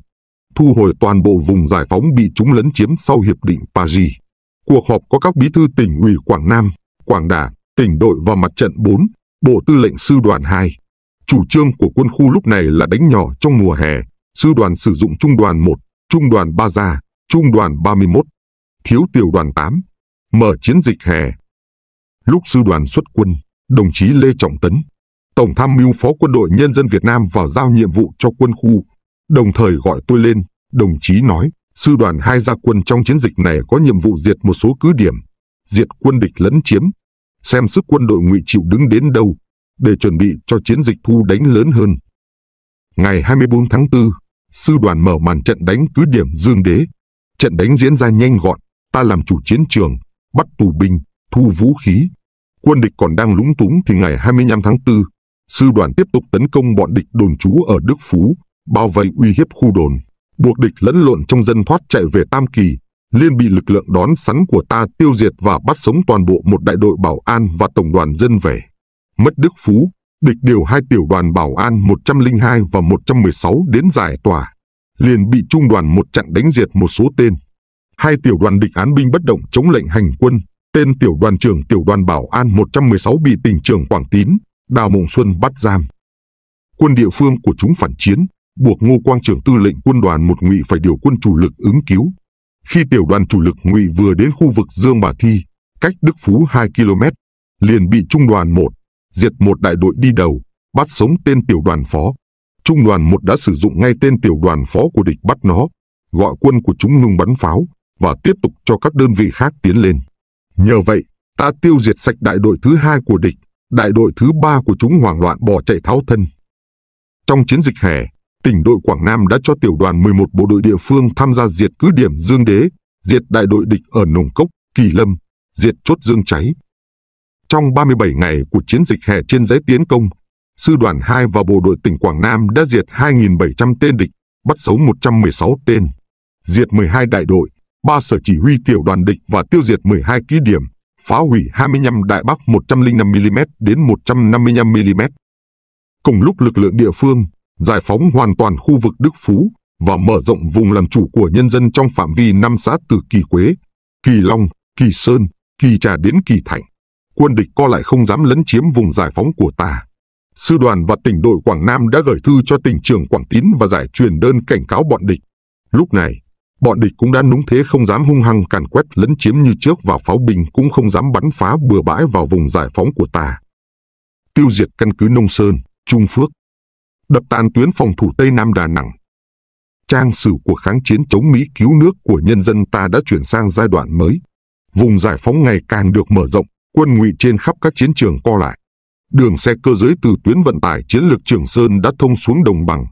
thu hồi toàn bộ vùng giải phóng bị chúng lấn chiếm sau Hiệp định Paris. Cuộc họp có các bí thư tỉnh ủy Quảng Nam, Quảng Đà, tỉnh đội và mặt trận 4, Bộ Tư lệnh Sư đoàn 2. Chủ trương của quân khu lúc này là đánh nhỏ trong mùa hè, sư đoàn sử dụng trung đoàn 1, trung đoàn 3 gia, trung đoàn 31, thiếu tiểu đoàn 8, mở chiến dịch hè. Lúc sư đoàn xuất quân, đồng chí Lê Trọng Tấn, Tổng tham mưu phó quân đội nhân dân Việt Nam vào giao nhiệm vụ cho quân khu, đồng thời gọi tôi lên, đồng chí nói, sư đoàn hai gia quân trong chiến dịch này có nhiệm vụ diệt một số cứ điểm, diệt quân địch lấn chiếm, xem sức quân đội ngụy chịu đứng đến đâu, để chuẩn bị cho chiến dịch thu đánh lớn hơn. Ngày 24 tháng 4, sư đoàn mở màn trận đánh cứ điểm Dương Đế. Trận đánh diễn ra nhanh gọn, ta làm chủ chiến trường, bắt tù binh, thu vũ khí. Quân địch còn đang lúng túng thì ngày 25 tháng 4, sư đoàn tiếp tục tấn công bọn địch đồn trú ở Đức Phú, bao vây uy hiếp khu đồn, buộc địch lẫn lộn trong dân thoát chạy về Tam Kỳ, liên bị lực lượng đón sắn của ta tiêu diệt và bắt sống toàn bộ một đại đội bảo an và tổng đoàn dân về mất đức phú, địch điều hai tiểu đoàn bảo an 102 và 116 đến giải tỏa, liền bị trung đoàn một chặn đánh diệt một số tên. Hai tiểu đoàn địch án binh bất động chống lệnh hành quân, tên tiểu đoàn trưởng tiểu đoàn bảo an 116 bị tỉnh trưởng Quảng Tín, Đào Mộng Xuân bắt giam. Quân địa phương của chúng phản chiến, buộc Ngô Quang trưởng tư lệnh quân đoàn một ngụy phải điều quân chủ lực ứng cứu. Khi tiểu đoàn chủ lực ngụy vừa đến khu vực Dương Bà Thi, cách Đức Phú 2 km, liền bị trung đoàn 1, diệt một đại đội đi đầu, bắt sống tên tiểu đoàn phó. Trung đoàn một đã sử dụng ngay tên tiểu đoàn phó của địch bắt nó, gọi quân của chúng ngừng bắn pháo và tiếp tục cho các đơn vị khác tiến lên. Nhờ vậy, ta tiêu diệt sạch đại đội thứ hai của địch, đại đội thứ ba của chúng hoảng loạn bỏ chạy tháo thân. Trong chiến dịch hè, tỉnh đội Quảng Nam đã cho tiểu đoàn 11 bộ đội địa phương tham gia diệt cứ điểm Dương Đế, diệt đại đội địch ở nùng Cốc, Kỳ Lâm, diệt chốt Dương Cháy, trong 37 ngày của chiến dịch hè trên giấy tiến công, Sư đoàn 2 và Bộ đội tỉnh Quảng Nam đã diệt 2.700 tên địch, bắt sống 116 tên, diệt 12 đại đội, 3 sở chỉ huy tiểu đoàn địch và tiêu diệt 12 ký điểm, phá hủy 25 đại bắc 105mm đến 155mm. Cùng lúc lực lượng địa phương giải phóng hoàn toàn khu vực Đức Phú và mở rộng vùng làm chủ của nhân dân trong phạm vi năm xã từ Kỳ Quế, Kỳ Long, Kỳ Sơn, Kỳ Trà đến Kỳ Thành quân địch co lại không dám lấn chiếm vùng giải phóng của ta. Sư đoàn và tỉnh đội Quảng Nam đã gửi thư cho tỉnh trường Quảng Tín và giải truyền đơn cảnh cáo bọn địch. Lúc này, bọn địch cũng đã núng thế không dám hung hăng càn quét lấn chiếm như trước và pháo binh cũng không dám bắn phá bừa bãi vào vùng giải phóng của ta. Tiêu diệt căn cứ Nông Sơn, Trung Phước, đập tan tuyến phòng thủ Tây Nam Đà Nẵng. Trang sử của kháng chiến chống Mỹ cứu nước của nhân dân ta đã chuyển sang giai đoạn mới. Vùng giải phóng ngày càng được mở rộng, quân ngụy trên khắp các chiến trường co lại. Đường xe cơ giới từ tuyến vận tải chiến lược Trường Sơn đã thông xuống đồng bằng.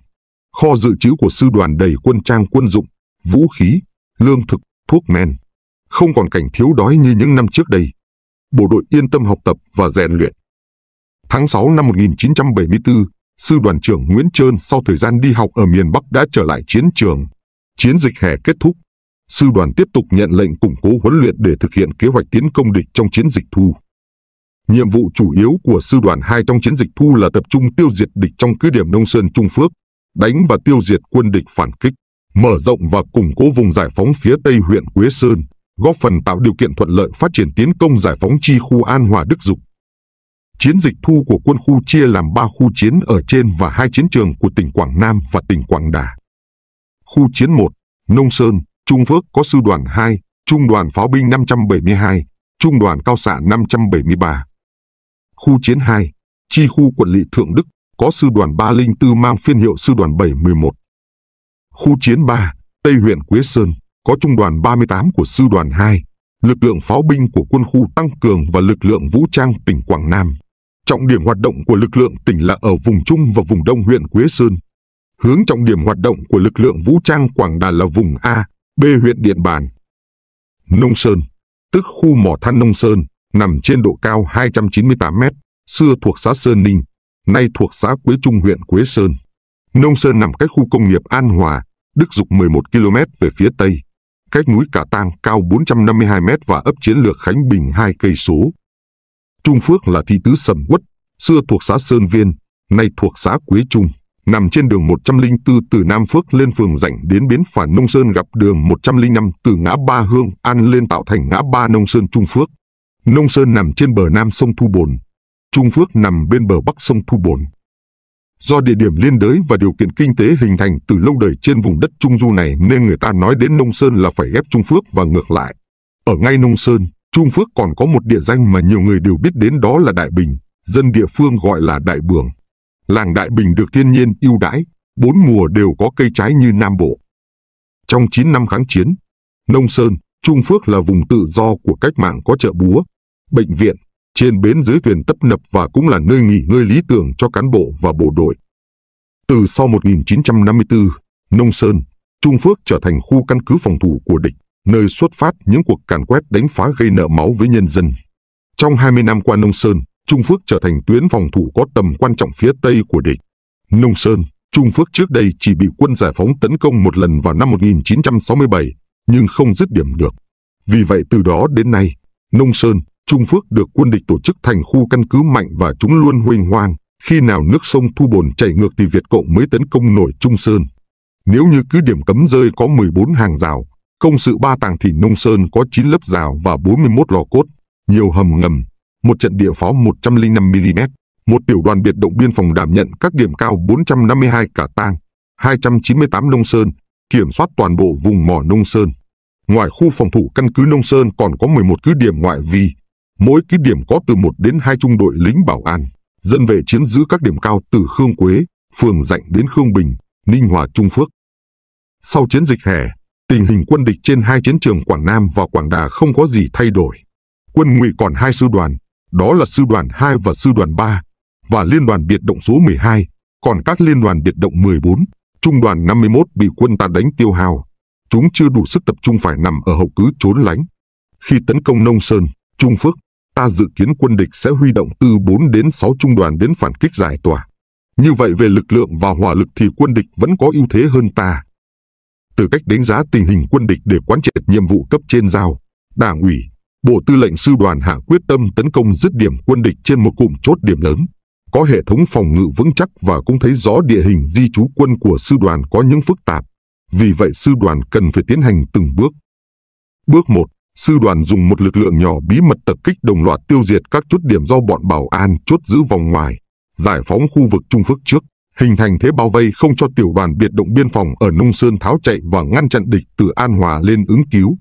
Kho dự trữ của sư đoàn đầy quân trang quân dụng, vũ khí, lương thực, thuốc men. Không còn cảnh thiếu đói như những năm trước đây. Bộ đội yên tâm học tập và rèn luyện. Tháng 6 năm 1974, sư đoàn trưởng Nguyễn Trơn sau thời gian đi học ở miền Bắc đã trở lại chiến trường. Chiến dịch hè kết thúc, sư đoàn tiếp tục nhận lệnh củng cố huấn luyện để thực hiện kế hoạch tiến công địch trong chiến dịch thu. Nhiệm vụ chủ yếu của sư đoàn 2 trong chiến dịch thu là tập trung tiêu diệt địch trong cứ điểm Nông Sơn Trung Phước, đánh và tiêu diệt quân địch phản kích, mở rộng và củng cố vùng giải phóng phía tây huyện Quế Sơn, góp phần tạo điều kiện thuận lợi phát triển tiến công giải phóng chi khu An Hòa Đức Dục. Chiến dịch thu của quân khu chia làm 3 khu chiến ở trên và hai chiến trường của tỉnh Quảng Nam và tỉnh Quảng Đà. Khu chiến 1, Nông Sơn, Trung Phước có sư đoàn 2, trung đoàn pháo binh 572, trung đoàn cao xạ 573. Khu chiến 2, chi khu quận lỵ Thượng Đức có sư đoàn 304 mang phiên hiệu sư đoàn 711. Khu chiến 3, Tây huyện Quế Sơn có trung đoàn 38 của sư đoàn 2, lực lượng pháo binh của quân khu tăng cường và lực lượng vũ trang tỉnh Quảng Nam. Trọng điểm hoạt động của lực lượng tỉnh là ở vùng Trung và vùng Đông huyện Quế Sơn. Hướng trọng điểm hoạt động của lực lượng vũ trang Quảng Đà là vùng A, B. Huyện Điện Bàn Nông Sơn, tức khu mỏ than Nông Sơn, nằm trên độ cao 298 m, xưa thuộc xã Sơn Ninh, nay thuộc xã Quế Trung huyện Quế Sơn. Nông Sơn nằm cách khu công nghiệp An Hòa, Đức Dục 11 km về phía tây, cách núi Cả Tang cao 452 m và ấp chiến lược Khánh Bình 2 cây số. Trung Phước là thị tứ Sầm Quất, xưa thuộc xã Sơn Viên, nay thuộc xã Quế Trung nằm trên đường 104 từ Nam Phước lên phường Rảnh đến bến phà Nông Sơn gặp đường 105 từ ngã Ba Hương An lên tạo thành ngã Ba Nông Sơn Trung Phước. Nông Sơn nằm trên bờ Nam sông Thu Bồn, Trung Phước nằm bên bờ Bắc sông Thu Bồn. Do địa điểm liên đới và điều kiện kinh tế hình thành từ lâu đời trên vùng đất Trung Du này nên người ta nói đến Nông Sơn là phải ghép Trung Phước và ngược lại. Ở ngay Nông Sơn, Trung Phước còn có một địa danh mà nhiều người đều biết đến đó là Đại Bình, dân địa phương gọi là Đại Bường. Làng Đại Bình được thiên nhiên ưu đãi, bốn mùa đều có cây trái như Nam Bộ. Trong 9 năm kháng chiến, Nông Sơn, Trung Phước là vùng tự do của cách mạng có chợ búa, bệnh viện, trên bến dưới thuyền tấp nập và cũng là nơi nghỉ ngơi lý tưởng cho cán bộ và bộ đội. Từ sau 1954, Nông Sơn, Trung Phước trở thành khu căn cứ phòng thủ của địch, nơi xuất phát những cuộc càn quét đánh phá gây nợ máu với nhân dân. Trong 20 năm qua Nông Sơn, Trung Phước trở thành tuyến phòng thủ có tầm quan trọng phía tây của địch. Nông Sơn, Trung Phước trước đây chỉ bị quân giải phóng tấn công một lần vào năm 1967, nhưng không dứt điểm được. Vì vậy từ đó đến nay, Nông Sơn, Trung Phước được quân địch tổ chức thành khu căn cứ mạnh và chúng luôn huênh hoang. Khi nào nước sông Thu Bồn chảy ngược thì Việt Cộng mới tấn công nổi Trung Sơn. Nếu như cứ điểm cấm rơi có 14 hàng rào, công sự ba tàng thì Nông Sơn có 9 lớp rào và 41 lò cốt, nhiều hầm ngầm, một trận địa pháo 105mm, một tiểu đoàn biệt động biên phòng đảm nhận các điểm cao 452 cả tang, 298 nông sơn, kiểm soát toàn bộ vùng mỏ nông sơn. Ngoài khu phòng thủ căn cứ nông sơn còn có 11 cứ điểm ngoại vi, mỗi cứ điểm có từ 1 đến 2 trung đội lính bảo an, dẫn về chiến giữ các điểm cao từ Khương Quế, phường Dạnh đến Khương Bình, Ninh Hòa Trung Phước. Sau chiến dịch hè, tình hình quân địch trên hai chiến trường Quảng Nam và Quảng Đà không có gì thay đổi. Quân ngụy còn hai sư đoàn, đó là Sư đoàn 2 và Sư đoàn 3 và Liên đoàn biệt động số 12, còn các liên đoàn biệt động 14, Trung đoàn 51 bị quân ta đánh tiêu hao. Chúng chưa đủ sức tập trung phải nằm ở hậu cứ trốn lánh. Khi tấn công Nông Sơn, Trung Phước, ta dự kiến quân địch sẽ huy động từ 4 đến 6 trung đoàn đến phản kích giải tỏa. Như vậy về lực lượng và hỏa lực thì quân địch vẫn có ưu thế hơn ta. Từ cách đánh giá tình hình quân địch để quán triệt nhiệm vụ cấp trên giao, Đảng ủy, Bộ Tư lệnh Sư đoàn Hạ quyết tâm tấn công dứt điểm quân địch trên một cụm chốt điểm lớn. Có hệ thống phòng ngự vững chắc và cũng thấy rõ địa hình di trú quân của sư đoàn có những phức tạp. Vì vậy sư đoàn cần phải tiến hành từng bước. Bước 1. Sư đoàn dùng một lực lượng nhỏ bí mật tập kích đồng loạt tiêu diệt các chốt điểm do bọn bảo an chốt giữ vòng ngoài, giải phóng khu vực Trung Phước trước, hình thành thế bao vây không cho tiểu đoàn biệt động biên phòng ở Nông Sơn tháo chạy và ngăn chặn địch từ An Hòa lên ứng cứu.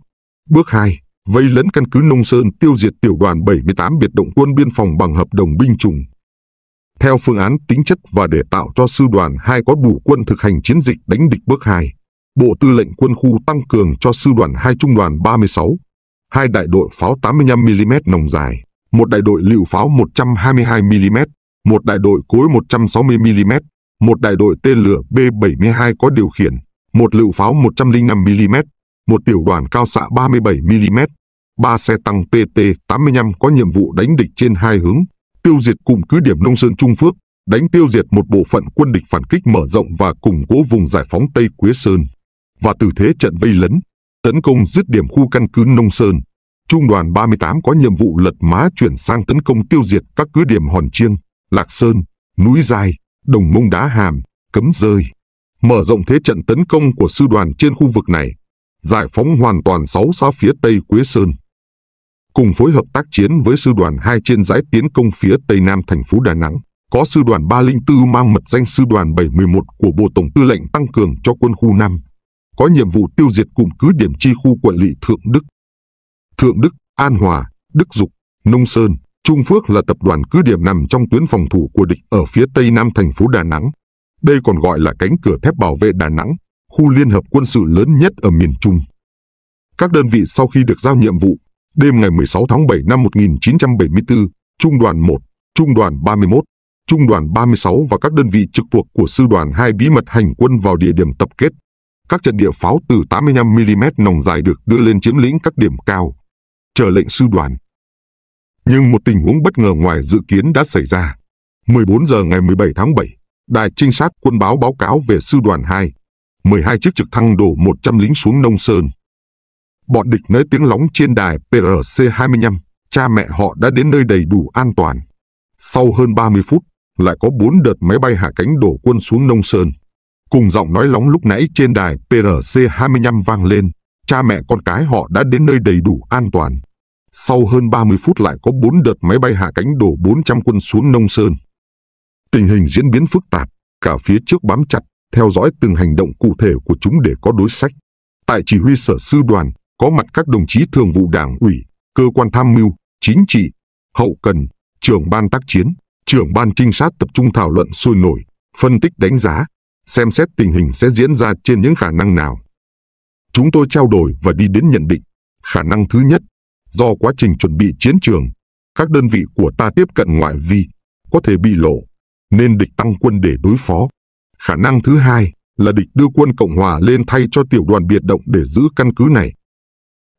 Bước 2 vây lấn căn cứ Nông Sơn tiêu diệt tiểu đoàn 78 biệt động quân biên phòng bằng hợp đồng binh chủng. Theo phương án tính chất và để tạo cho sư đoàn 2 có đủ quân thực hành chiến dịch đánh địch bước 2, Bộ Tư lệnh Quân khu tăng cường cho sư đoàn 2 trung đoàn 36, hai đại đội pháo 85mm nòng dài, một đại đội lựu pháo 122mm, một đại đội cối 160mm, một đại đội tên lửa B-72 có điều khiển, một lựu pháo 105mm, một tiểu đoàn cao xạ 37mm, ba xe tăng PT-85 có nhiệm vụ đánh địch trên hai hướng, tiêu diệt cụm cứ điểm Nông Sơn Trung Phước, đánh tiêu diệt một bộ phận quân địch phản kích mở rộng và củng cố vùng giải phóng Tây Quế Sơn. Và từ thế trận vây lấn, tấn công dứt điểm khu căn cứ Nông Sơn. Trung đoàn 38 có nhiệm vụ lật má chuyển sang tấn công tiêu diệt các cứ điểm Hòn Chiêng, Lạc Sơn, Núi Dài, Đồng Mông Đá Hàm, Cấm Rơi. Mở rộng thế trận tấn công của sư đoàn trên khu vực này, giải phóng hoàn toàn 6 xã phía Tây Quế Sơn, cùng phối hợp tác chiến với sư đoàn 2 trên dãy tiến công phía Tây Nam thành phố Đà Nẵng. Có sư đoàn 304 mang mật danh sư đoàn 711 của Bộ Tổng Tư lệnh tăng cường cho quân khu 5, có nhiệm vụ tiêu diệt cụm cứ điểm chi khu quận lỵ Thượng Đức. Thượng Đức, An Hòa, Đức Dục, Nông Sơn, Trung Phước là tập đoàn cứ điểm nằm trong tuyến phòng thủ của địch ở phía tây nam thành phố Đà Nẵng. Đây còn gọi là cánh cửa thép bảo vệ Đà Nẵng, khu liên hợp quân sự lớn nhất ở miền Trung. Các đơn vị sau khi được giao nhiệm vụ, đêm ngày 16 tháng 7 năm 1974, Trung đoàn 1, Trung đoàn 31, Trung đoàn 36 và các đơn vị trực thuộc của Sư đoàn 2 bí mật hành quân vào địa điểm tập kết. Các trận địa pháo từ 85mm nòng dài được đưa lên chiếm lĩnh các điểm cao, chờ lệnh sư đoàn. Nhưng một tình huống bất ngờ ngoài dự kiến đã xảy ra. 14 giờ ngày 17 tháng 7, Đài trinh sát quân báo báo cáo về sư đoàn 2, 12 chiếc trực thăng đổ 100 lính xuống nông sơn. Bọn địch nói tiếng lóng trên đài PRC-25, cha mẹ họ đã đến nơi đầy đủ an toàn. Sau hơn 30 phút, lại có 4 đợt máy bay hạ cánh đổ quân xuống nông sơn. Cùng giọng nói lóng lúc nãy trên đài PRC-25 vang lên, cha mẹ con cái họ đã đến nơi đầy đủ an toàn. Sau hơn 30 phút lại có 4 đợt máy bay hạ cánh đổ 400 quân xuống nông sơn. Tình hình diễn biến phức tạp, cả phía trước bám chặt theo dõi từng hành động cụ thể của chúng để có đối sách. Tại chỉ huy sở sư đoàn, có mặt các đồng chí thường vụ đảng ủy, cơ quan tham mưu, chính trị, hậu cần, trưởng ban tác chiến, trưởng ban trinh sát tập trung thảo luận sôi nổi, phân tích đánh giá, xem xét tình hình sẽ diễn ra trên những khả năng nào. Chúng tôi trao đổi và đi đến nhận định, khả năng thứ nhất, do quá trình chuẩn bị chiến trường, các đơn vị của ta tiếp cận ngoại vi, có thể bị lộ, nên địch tăng quân để đối phó. Khả năng thứ hai là địch đưa quân Cộng Hòa lên thay cho tiểu đoàn biệt động để giữ căn cứ này.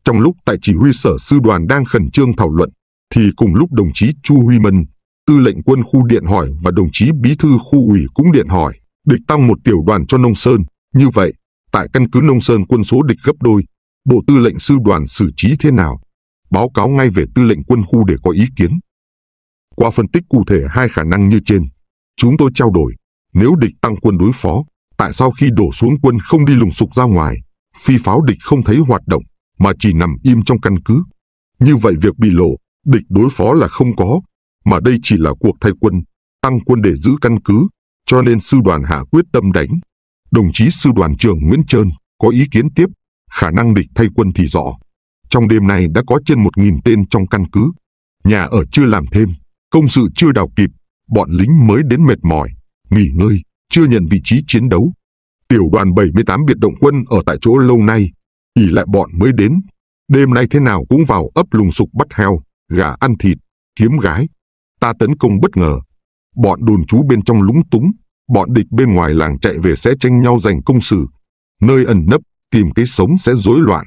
Trong lúc tại chỉ huy sở sư đoàn đang khẩn trương thảo luận, thì cùng lúc đồng chí Chu Huy Mân, tư lệnh quân khu điện hỏi và đồng chí bí thư khu ủy cũng điện hỏi, địch tăng một tiểu đoàn cho Nông Sơn. Như vậy, tại căn cứ Nông Sơn quân số địch gấp đôi, bộ tư lệnh sư đoàn xử trí thế nào? Báo cáo ngay về tư lệnh quân khu để có ý kiến. Qua phân tích cụ thể hai khả năng như trên, chúng tôi trao đổi, nếu địch tăng quân đối phó, tại sao khi đổ xuống quân không đi lùng sục ra ngoài, phi pháo địch không thấy hoạt động mà chỉ nằm im trong căn cứ? Như vậy việc bị lộ, địch đối phó là không có, mà đây chỉ là cuộc thay quân, tăng quân để giữ căn cứ, cho nên sư đoàn hạ quyết tâm đánh. Đồng chí sư đoàn trưởng Nguyễn Trơn có ý kiến tiếp, khả năng địch thay quân thì rõ. Trong đêm nay đã có trên một nghìn tên trong căn cứ, nhà ở chưa làm thêm, công sự chưa đào kịp, bọn lính mới đến mệt mỏi, nghỉ ngơi, chưa nhận vị trí chiến đấu. Tiểu đoàn 78 biệt động quân ở tại chỗ lâu nay, ỉ lại bọn mới đến. Đêm nay thế nào cũng vào ấp lùng sục bắt heo, gà ăn thịt, kiếm gái. Ta tấn công bất ngờ. Bọn đồn trú bên trong lúng túng, bọn địch bên ngoài làng chạy về sẽ tranh nhau giành công sự. Nơi ẩn nấp, tìm cái sống sẽ rối loạn.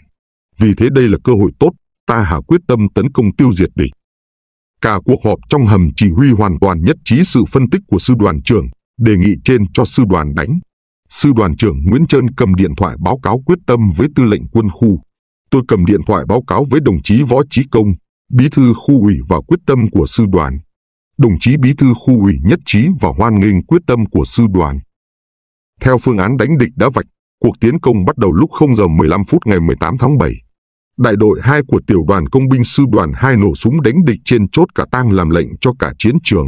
Vì thế đây là cơ hội tốt, ta hà quyết tâm tấn công tiêu diệt địch. Cả cuộc họp trong hầm chỉ huy hoàn toàn nhất trí sự phân tích của sư đoàn trưởng, đề nghị trên cho sư đoàn đánh. Sư đoàn trưởng Nguyễn Trơn cầm điện thoại báo cáo quyết tâm với tư lệnh quân khu. Tôi cầm điện thoại báo cáo với đồng chí Võ Trí Công, bí thư khu ủy và quyết tâm của sư đoàn. Đồng chí bí thư khu ủy nhất trí và hoan nghênh quyết tâm của sư đoàn. Theo phương án đánh địch đã vạch, cuộc tiến công bắt đầu lúc 0 giờ 15 phút ngày 18 tháng 7. Đại đội 2 của tiểu đoàn công binh sư đoàn 2 nổ súng đánh địch trên chốt cả tang làm lệnh cho cả chiến trường.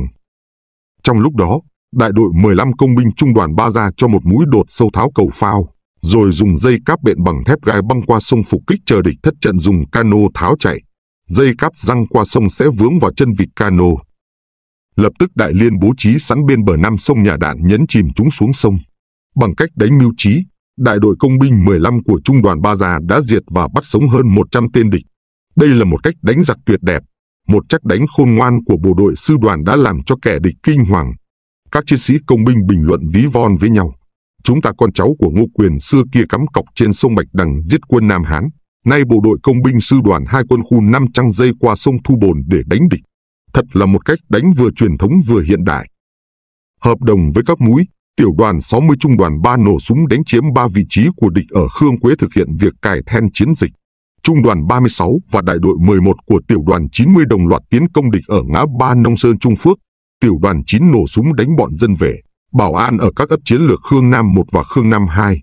Trong lúc đó, đại đội 15 công binh trung đoàn ba ra cho một mũi đột sâu tháo cầu phao, rồi dùng dây cáp bện bằng thép gai băng qua sông phục kích chờ địch thất trận dùng cano tháo chạy. Dây cáp răng qua sông sẽ vướng vào chân vịt cano. Lập tức đại liên bố trí sẵn bên bờ nam sông nhà đạn nhấn chìm chúng xuống sông. Bằng cách đánh mưu trí, đại đội công binh 15 của trung đoàn Ba Già đã diệt và bắt sống hơn 100 tên địch. Đây là một cách đánh giặc tuyệt đẹp, một chắc đánh khôn ngoan của bộ đội sư đoàn đã làm cho kẻ địch kinh hoàng, các chiến sĩ công binh bình luận ví von với nhau. Chúng ta con cháu của Ngô Quyền xưa kia cắm cọc trên sông Bạch Đằng giết quân Nam Hán. Nay bộ đội công binh sư đoàn hai quân khu năm trăng dây qua sông Thu Bồn để đánh địch. Thật là một cách đánh vừa truyền thống vừa hiện đại. Hợp đồng với các mũi, tiểu đoàn 60 trung đoàn 3 nổ súng đánh chiếm 3 vị trí của địch ở Khương Quế thực hiện việc cải then chiến dịch. Trung đoàn 36 và đại đội 11 của tiểu đoàn 90 đồng loạt tiến công địch ở ngã ba Nông Sơn Trung Phước, tiểu đoàn 9 nổ súng đánh bọn dân về, bảo an ở các ấp chiến lược Khương Nam 1 và Khương Nam 2,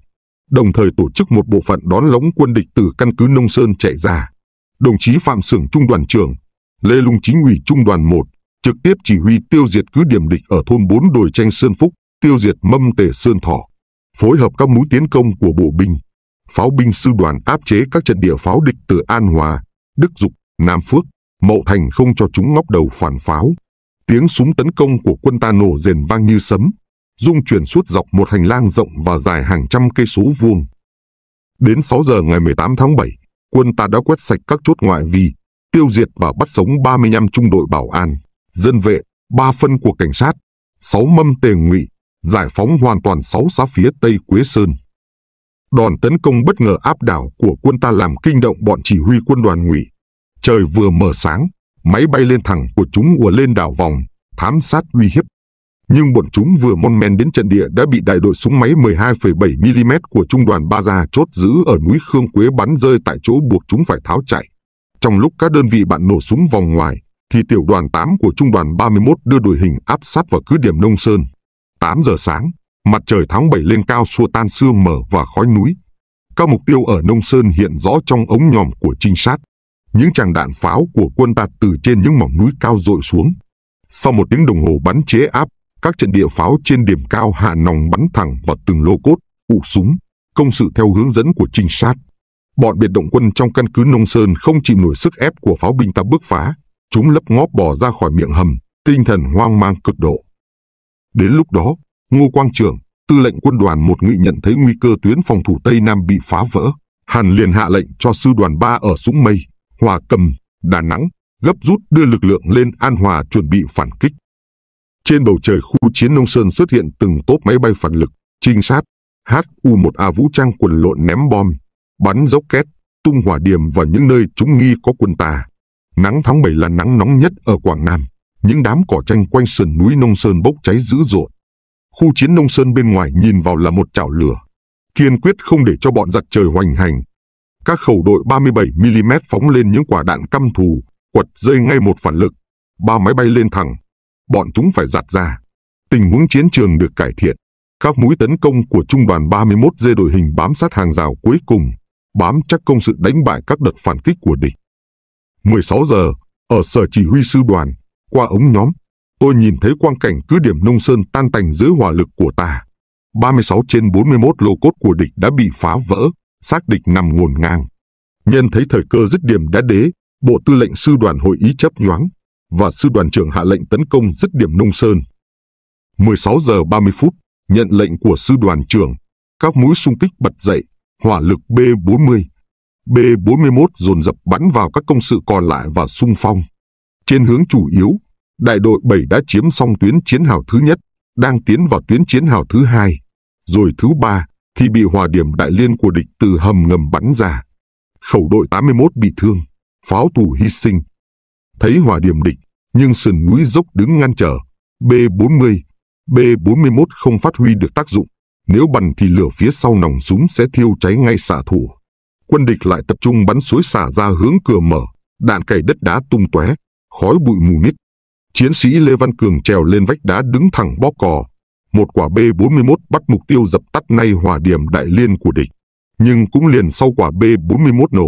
đồng thời tổ chức một bộ phận đón lóng quân địch từ căn cứ Nông Sơn chạy ra. Đồng chí Phạm Sưởng Trung đoàn trưởng, Lê Lung Chính ủy Trung đoàn 1, trực tiếp chỉ huy tiêu diệt cứ điểm địch ở thôn 4 đồi tranh Sơn Phúc, tiêu diệt mâm tể Sơn thọ phối hợp các mũi tiến công của bộ binh. Pháo binh sư đoàn áp chế các trận địa pháo địch từ An Hòa, Đức Dục, Nam Phước, Mậu Thành không cho chúng ngóc đầu phản pháo. Tiếng súng tấn công của quân ta nổ rền vang như sấm, rung chuyển suốt dọc một hành lang rộng và dài hàng trăm cây số vuông. Đến 6 giờ ngày 18 tháng 7, quân ta đã quét sạch các chốt ngoại vi, tiêu diệt và bắt sống 35 trung đội bảo an, dân vệ, 3 phân của cảnh sát, 6 mâm tề ngụy, giải phóng hoàn toàn 6 xã phía Tây Quế Sơn. Đòn tấn công bất ngờ áp đảo của quân ta làm kinh động bọn chỉ huy quân đoàn ngụy. Trời vừa mở sáng, Máy bay lên thẳng của chúng ùa lên đảo vòng, thám sát uy hiếp. Nhưng bọn chúng vừa mon men đến trận địa đã bị đại đội súng máy 12,7mm của trung đoàn Ba Gia chốt giữ ở núi Khương Quế bắn rơi tại chỗ buộc chúng phải tháo chạy. Trong lúc các đơn vị bạn nổ súng vòng ngoài, thì tiểu đoàn 8 của trung đoàn 31 đưa đội hình áp sát vào cứ điểm Nông Sơn. 8 giờ sáng, mặt trời tháng 7 lên cao xua tan sương mờ và khói núi. Các mục tiêu ở Nông Sơn hiện rõ trong ống nhòm của trinh sát những tràng đạn pháo của quân ta từ trên những mỏng núi cao dội xuống. Sau một tiếng đồng hồ bắn chế áp, các trận địa pháo trên điểm cao hạ nòng bắn thẳng vào từng lô cốt, ụ súng, công sự theo hướng dẫn của trinh sát. Bọn biệt động quân trong căn cứ Nông Sơn không chịu nổi sức ép của pháo binh ta bước phá, chúng lấp ngóp bỏ ra khỏi miệng hầm, tinh thần hoang mang cực độ. Đến lúc đó, Ngô Quang Trường, tư lệnh quân đoàn một nghị nhận thấy nguy cơ tuyến phòng thủ Tây Nam bị phá vỡ. Hàn liền hạ lệnh cho sư đoàn 3 ở Súng Mây Hòa Cầm, Đà Nẵng gấp rút đưa lực lượng lên An Hòa chuẩn bị phản kích. Trên bầu trời khu chiến Nông Sơn xuất hiện từng tốp máy bay phản lực, trinh sát, HU-1A vũ trang quần lộn ném bom, bắn dốc két, tung hỏa điểm vào những nơi chúng nghi có quân ta. Nắng tháng 7 là nắng nóng nhất ở Quảng Nam, những đám cỏ tranh quanh sườn núi Nông Sơn bốc cháy dữ dội. Khu chiến Nông Sơn bên ngoài nhìn vào là một chảo lửa. Kiên quyết không để cho bọn giặc trời hoành hành, các khẩu đội 37mm phóng lên những quả đạn căm thù, quật rơi ngay một phản lực. Ba máy bay lên thẳng, bọn chúng phải giặt ra. Tình huống chiến trường được cải thiện. Các mũi tấn công của trung đoàn 31 dê đội hình bám sát hàng rào cuối cùng, bám chắc công sự đánh bại các đợt phản kích của địch. 16 giờ, ở sở chỉ huy sư đoàn, qua ống nhóm, tôi nhìn thấy quang cảnh cứ điểm nông sơn tan tành dưới hỏa lực của ta. 36 trên 41 lô cốt của địch đã bị phá vỡ, xác định nằm ngổn ngang. Nhân thấy thời cơ dứt điểm đã đế, Bộ Tư lệnh Sư đoàn Hội ý chấp nhoáng và Sư đoàn trưởng hạ lệnh tấn công dứt điểm Nông Sơn. 16 giờ 30 phút, nhận lệnh của Sư đoàn trưởng, các mũi xung kích bật dậy, hỏa lực B-40, B-41 dồn dập bắn vào các công sự còn lại và xung phong. Trên hướng chủ yếu, đại đội 7 đã chiếm xong tuyến chiến hào thứ nhất, đang tiến vào tuyến chiến hào thứ hai, rồi thứ ba, thì bị hòa điểm đại liên của địch từ hầm ngầm bắn ra. Khẩu đội 81 bị thương, pháo thủ hy sinh. Thấy hòa điểm địch, nhưng sườn núi dốc đứng ngăn trở. B-40, B-41 không phát huy được tác dụng. Nếu bắn thì lửa phía sau nòng súng sẽ thiêu cháy ngay xạ thủ. Quân địch lại tập trung bắn suối xả ra hướng cửa mở, đạn cày đất đá tung tóe, khói bụi mù mịt. Chiến sĩ Lê Văn Cường trèo lên vách đá đứng thẳng bó cò, một quả B-41 bắt mục tiêu dập tắt ngay hỏa điểm đại liên của địch. Nhưng cũng liền sau quả B-41 nổ,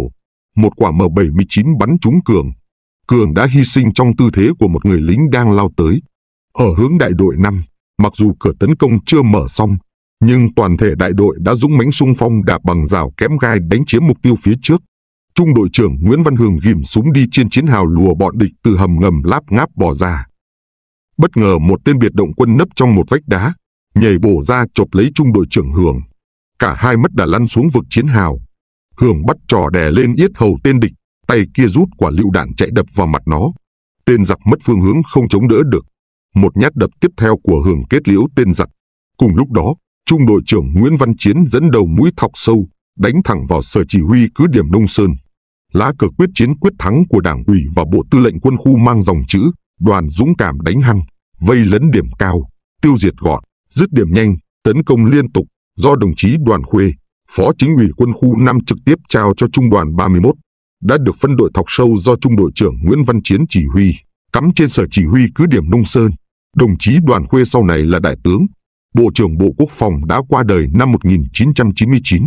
một quả M-79 bắn trúng Cường. Cường đã hy sinh trong tư thế của một người lính đang lao tới. Ở hướng đại đội 5, mặc dù cửa tấn công chưa mở xong, nhưng toàn thể đại đội đã dũng mãnh xung phong đạp bằng rào kém gai đánh chiếm mục tiêu phía trước. Trung đội trưởng Nguyễn Văn Hường ghim súng đi trên chiến hào lùa bọn địch từ hầm ngầm láp ngáp bỏ ra. Bất ngờ một tên biệt động quân nấp trong một vách đá, nhảy bổ ra chộp lấy trung đội trưởng Hưởng. Cả hai mất đã lăn xuống vực chiến hào. Hưởng bắt trò đè lên yết hầu tên địch, tay kia rút quả lựu đạn chạy đập vào mặt nó. Tên giặc mất phương hướng không chống đỡ được. Một nhát đập tiếp theo của Hưởng kết liễu tên giặc. Cùng lúc đó, trung đội trưởng Nguyễn Văn Chiến dẫn đầu mũi thọc sâu, đánh thẳng vào sở chỉ huy cứ điểm Nông Sơn. Lá cờ quyết chiến quyết thắng của Đảng ủy và Bộ Tư lệnh Quân khu mang dòng chữ Đoàn Dũng Cảm đánh hăng, vây lấn điểm cao, tiêu diệt gọn. Dứt điểm nhanh, tấn công liên tục do đồng chí Đoàn Khuê, Phó Chính ủy quân khu 5 trực tiếp trao cho Trung đoàn 31, đã được phân đội thọc sâu do Trung đội trưởng Nguyễn Văn Chiến chỉ huy, cắm trên sở chỉ huy cứ điểm Nông Sơn. Đồng chí Đoàn Khuê sau này là đại tướng, Bộ trưởng Bộ Quốc phòng đã qua đời năm 1999.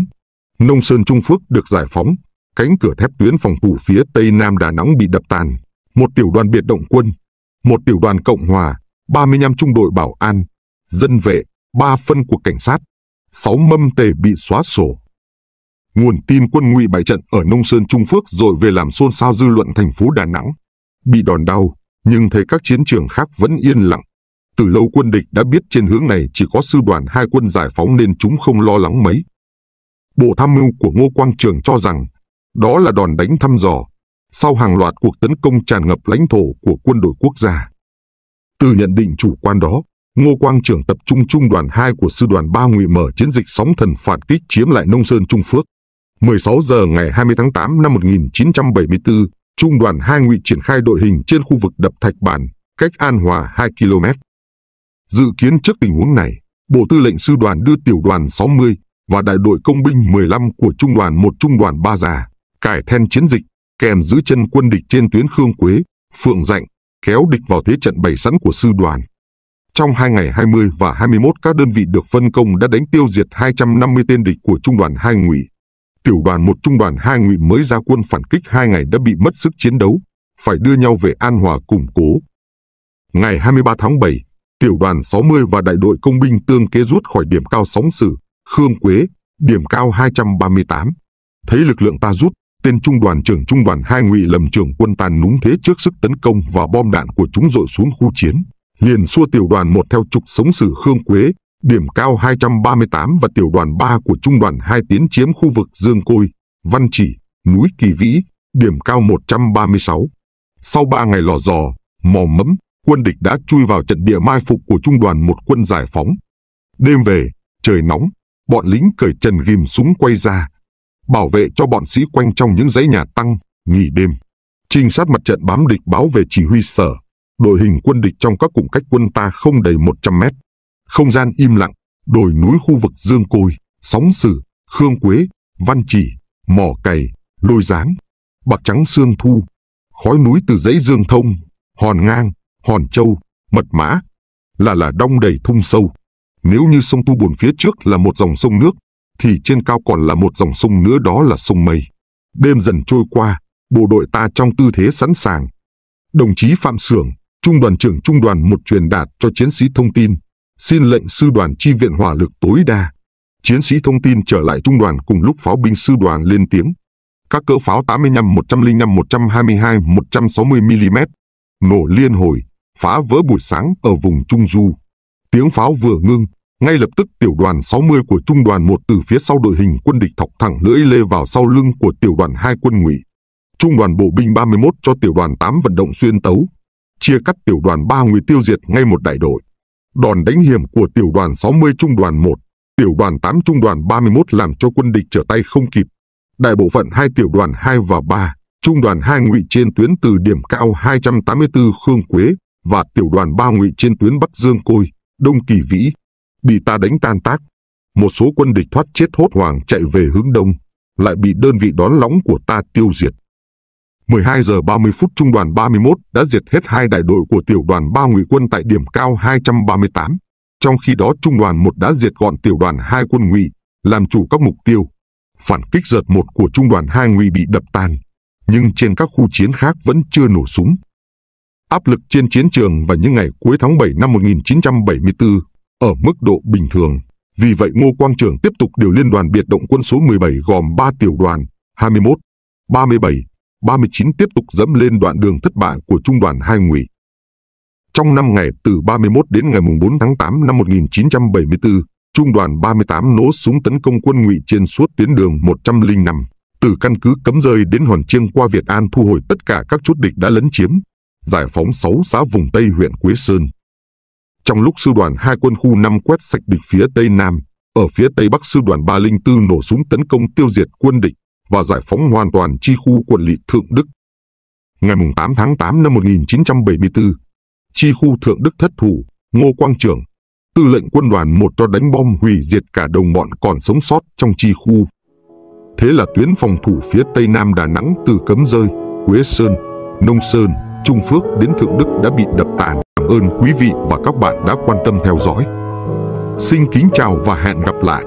Nông Sơn Trung Phước được giải phóng, cánh cửa thép tuyến phòng thủ phía Tây Nam Đà Nẵng bị đập tàn, một tiểu đoàn biệt động quân, một tiểu đoàn Cộng Hòa, 35 trung đội bảo an, dân vệ, ba phân của cảnh sát, sáu mâm tề bị xóa sổ. Nguồn tin quân ngụy bại trận ở Nông Sơn Trung Phước rồi về làm xôn xao dư luận thành phố Đà Nẵng. Bị đòn đau, nhưng thấy các chiến trường khác vẫn yên lặng. Từ lâu quân địch đã biết trên hướng này chỉ có sư đoàn hai quân giải phóng nên chúng không lo lắng mấy. Bộ tham mưu của Ngô Quang Trường cho rằng đó là đòn đánh thăm dò sau hàng loạt cuộc tấn công tràn ngập lãnh thổ của quân đội quốc gia. Từ nhận định chủ quan đó, Ngô Quang trưởng tập trung trung đoàn 2 của sư đoàn 3 ngụy mở chiến dịch sóng thần phản kích chiếm lại Nông Sơn Trung Phước. 16 giờ ngày 20 tháng 8 năm 1974, trung đoàn 2 ngụy triển khai đội hình trên khu vực đập Thạch Bản, cách An Hòa 2 km. Dự kiến trước tình huống này, Bộ Tư lệnh Sư đoàn đưa tiểu đoàn 60 và đại đội công binh 15 của trung đoàn 1 trung đoàn 3 già, cải then chiến dịch, kèm giữ chân quân địch trên tuyến Khương Quế, Phượng Dạnh, kéo địch vào thế trận bày sẵn của sư đoàn. Trong hai ngày 20 và 21 các đơn vị được phân công đã đánh tiêu diệt 250 tên địch của trung đoàn 2 ngụy. Tiểu đoàn 1 trung đoàn 2 ngụy mới ra quân phản kích hai ngày đã bị mất sức chiến đấu, phải đưa nhau về An Hòa củng cố. Ngày 23 tháng 7, tiểu đoàn 60 và đại đội công binh tương kế rút khỏi điểm cao sóng sử, Khương Quế, điểm cao 238. Thấy lực lượng ta rút, tên trung đoàn trưởng trung đoàn hai ngụy lầm trưởng quân tàn núng thế trước sức tấn công và bom đạn của chúng dội xuống khu chiến liền xua tiểu đoàn một theo trục sống sử Khương Quế, điểm cao 238 và tiểu đoàn 3 của trung đoàn 2 tiến chiếm khu vực Dương Côi, Văn Chỉ, núi Kỳ Vĩ, điểm cao 136. Sau 3 ngày lò dò, mò mẫm, quân địch đã chui vào trận địa mai phục của trung đoàn một quân giải phóng. Đêm về, trời nóng, bọn lính cởi trần ghim súng quay ra, bảo vệ cho bọn sĩ quanh trong những dãy nhà tăng, nghỉ đêm. Trinh sát mặt trận bám địch báo về chỉ huy sở đội hình quân địch trong các cụm cách quân ta không đầy 100 mét. Không gian im lặng, đồi núi khu vực Dương Côi, Sóng Sử, Khương Quế, Văn Chỉ, Mỏ Cày, Lôi Giáng, Bạc Trắng Sương Thu, khói núi từ dãy Dương Thông, Hòn Ngang, Hòn Châu, Mật Mã, là là đông đầy thung sâu. Nếu như sông thu Bồn phía trước là một dòng sông nước, thì trên cao còn là một dòng sông nữa đó là sông Mây. Đêm dần trôi qua, bộ đội ta trong tư thế sẵn sàng. Đồng chí Phạm Sưởng, Trung đoàn trưởng trung đoàn một truyền đạt cho chiến sĩ thông tin, xin lệnh sư đoàn chi viện hỏa lực tối đa. Chiến sĩ thông tin trở lại trung đoàn cùng lúc pháo binh sư đoàn lên tiếng. Các cỡ pháo 85, 105, 122, 160 mm nổ liên hồi, phá vỡ buổi sáng ở vùng Trung Du. Tiếng pháo vừa ngưng, ngay lập tức tiểu đoàn 60 của trung đoàn một từ phía sau đội hình quân địch thọc thẳng lưỡi lê vào sau lưng của tiểu đoàn 2 quân ngụy. Trung đoàn bộ binh 31 cho tiểu đoàn 8 vận động xuyên tấu, chia cắt tiểu đoàn 3 người tiêu diệt ngay một đại đội. Đòn đánh hiểm của tiểu đoàn 60 trung đoàn 1, tiểu đoàn 8 trung đoàn 31 làm cho quân địch trở tay không kịp. Đại bộ phận hai tiểu đoàn 2 và 3, trung đoàn 2 ngụy trên tuyến từ điểm cao 284 Khương Quế và tiểu đoàn 3 ngụy trên tuyến Bắc Dương Côi, Đông Kỳ Vĩ, bị ta đánh tan tác. Một số quân địch thoát chết hốt hoảng chạy về hướng đông, lại bị đơn vị đón lóng của ta tiêu diệt. 12 giờ 30 phút trung đoàn 31 đã diệt hết hai đại đội của tiểu đoàn 3 ngụy quân tại điểm cao 238. Trong khi đó trung đoàn 1 đã diệt gọn tiểu đoàn 2 quân ngụy, làm chủ các mục tiêu. Phản kích giật một của trung đoàn 2 ngụy bị đập tan, nhưng trên các khu chiến khác vẫn chưa nổ súng. Áp lực trên chiến trường vào những ngày cuối tháng 7 năm 1974 ở mức độ bình thường. Vì vậy Ngô Quang Trường tiếp tục điều liên đoàn biệt động quân số 17 gồm 3 tiểu đoàn 21, 37 39 tiếp tục dẫm lên đoạn đường thất bại của trung đoàn 2 ngụy. Trong năm ngày từ 31 đến ngày 4 tháng 8 năm 1974, trung đoàn 38 nổ súng tấn công quân ngụy trên suốt tuyến đường 105, từ căn cứ cấm rơi đến Hòn Chiêng qua Việt An thu hồi tất cả các chốt địch đã lấn chiếm, giải phóng 6 xã vùng Tây huyện Quế Sơn. Trong lúc sư đoàn hai quân khu 5 quét sạch địch phía Tây Nam, ở phía Tây Bắc sư đoàn 304 nổ súng tấn công tiêu diệt quân địch, và giải phóng hoàn toàn chi khu quận lị Thượng Đức. Ngày 8 tháng 8 năm 1974, chi khu Thượng Đức thất thủ, Ngô Quang Trưởng, tư lệnh quân đoàn một cho đánh bom hủy diệt cả đồng bọn còn sống sót trong chi khu. Thế là tuyến phòng thủ phía tây nam Đà Nẵng từ Cấm Rơi, Quế Sơn, Nông Sơn, Trung Phước đến Thượng Đức đã bị đập tàn. Cảm ơn quý vị và các bạn đã quan tâm theo dõi. Xin kính chào và hẹn gặp lại.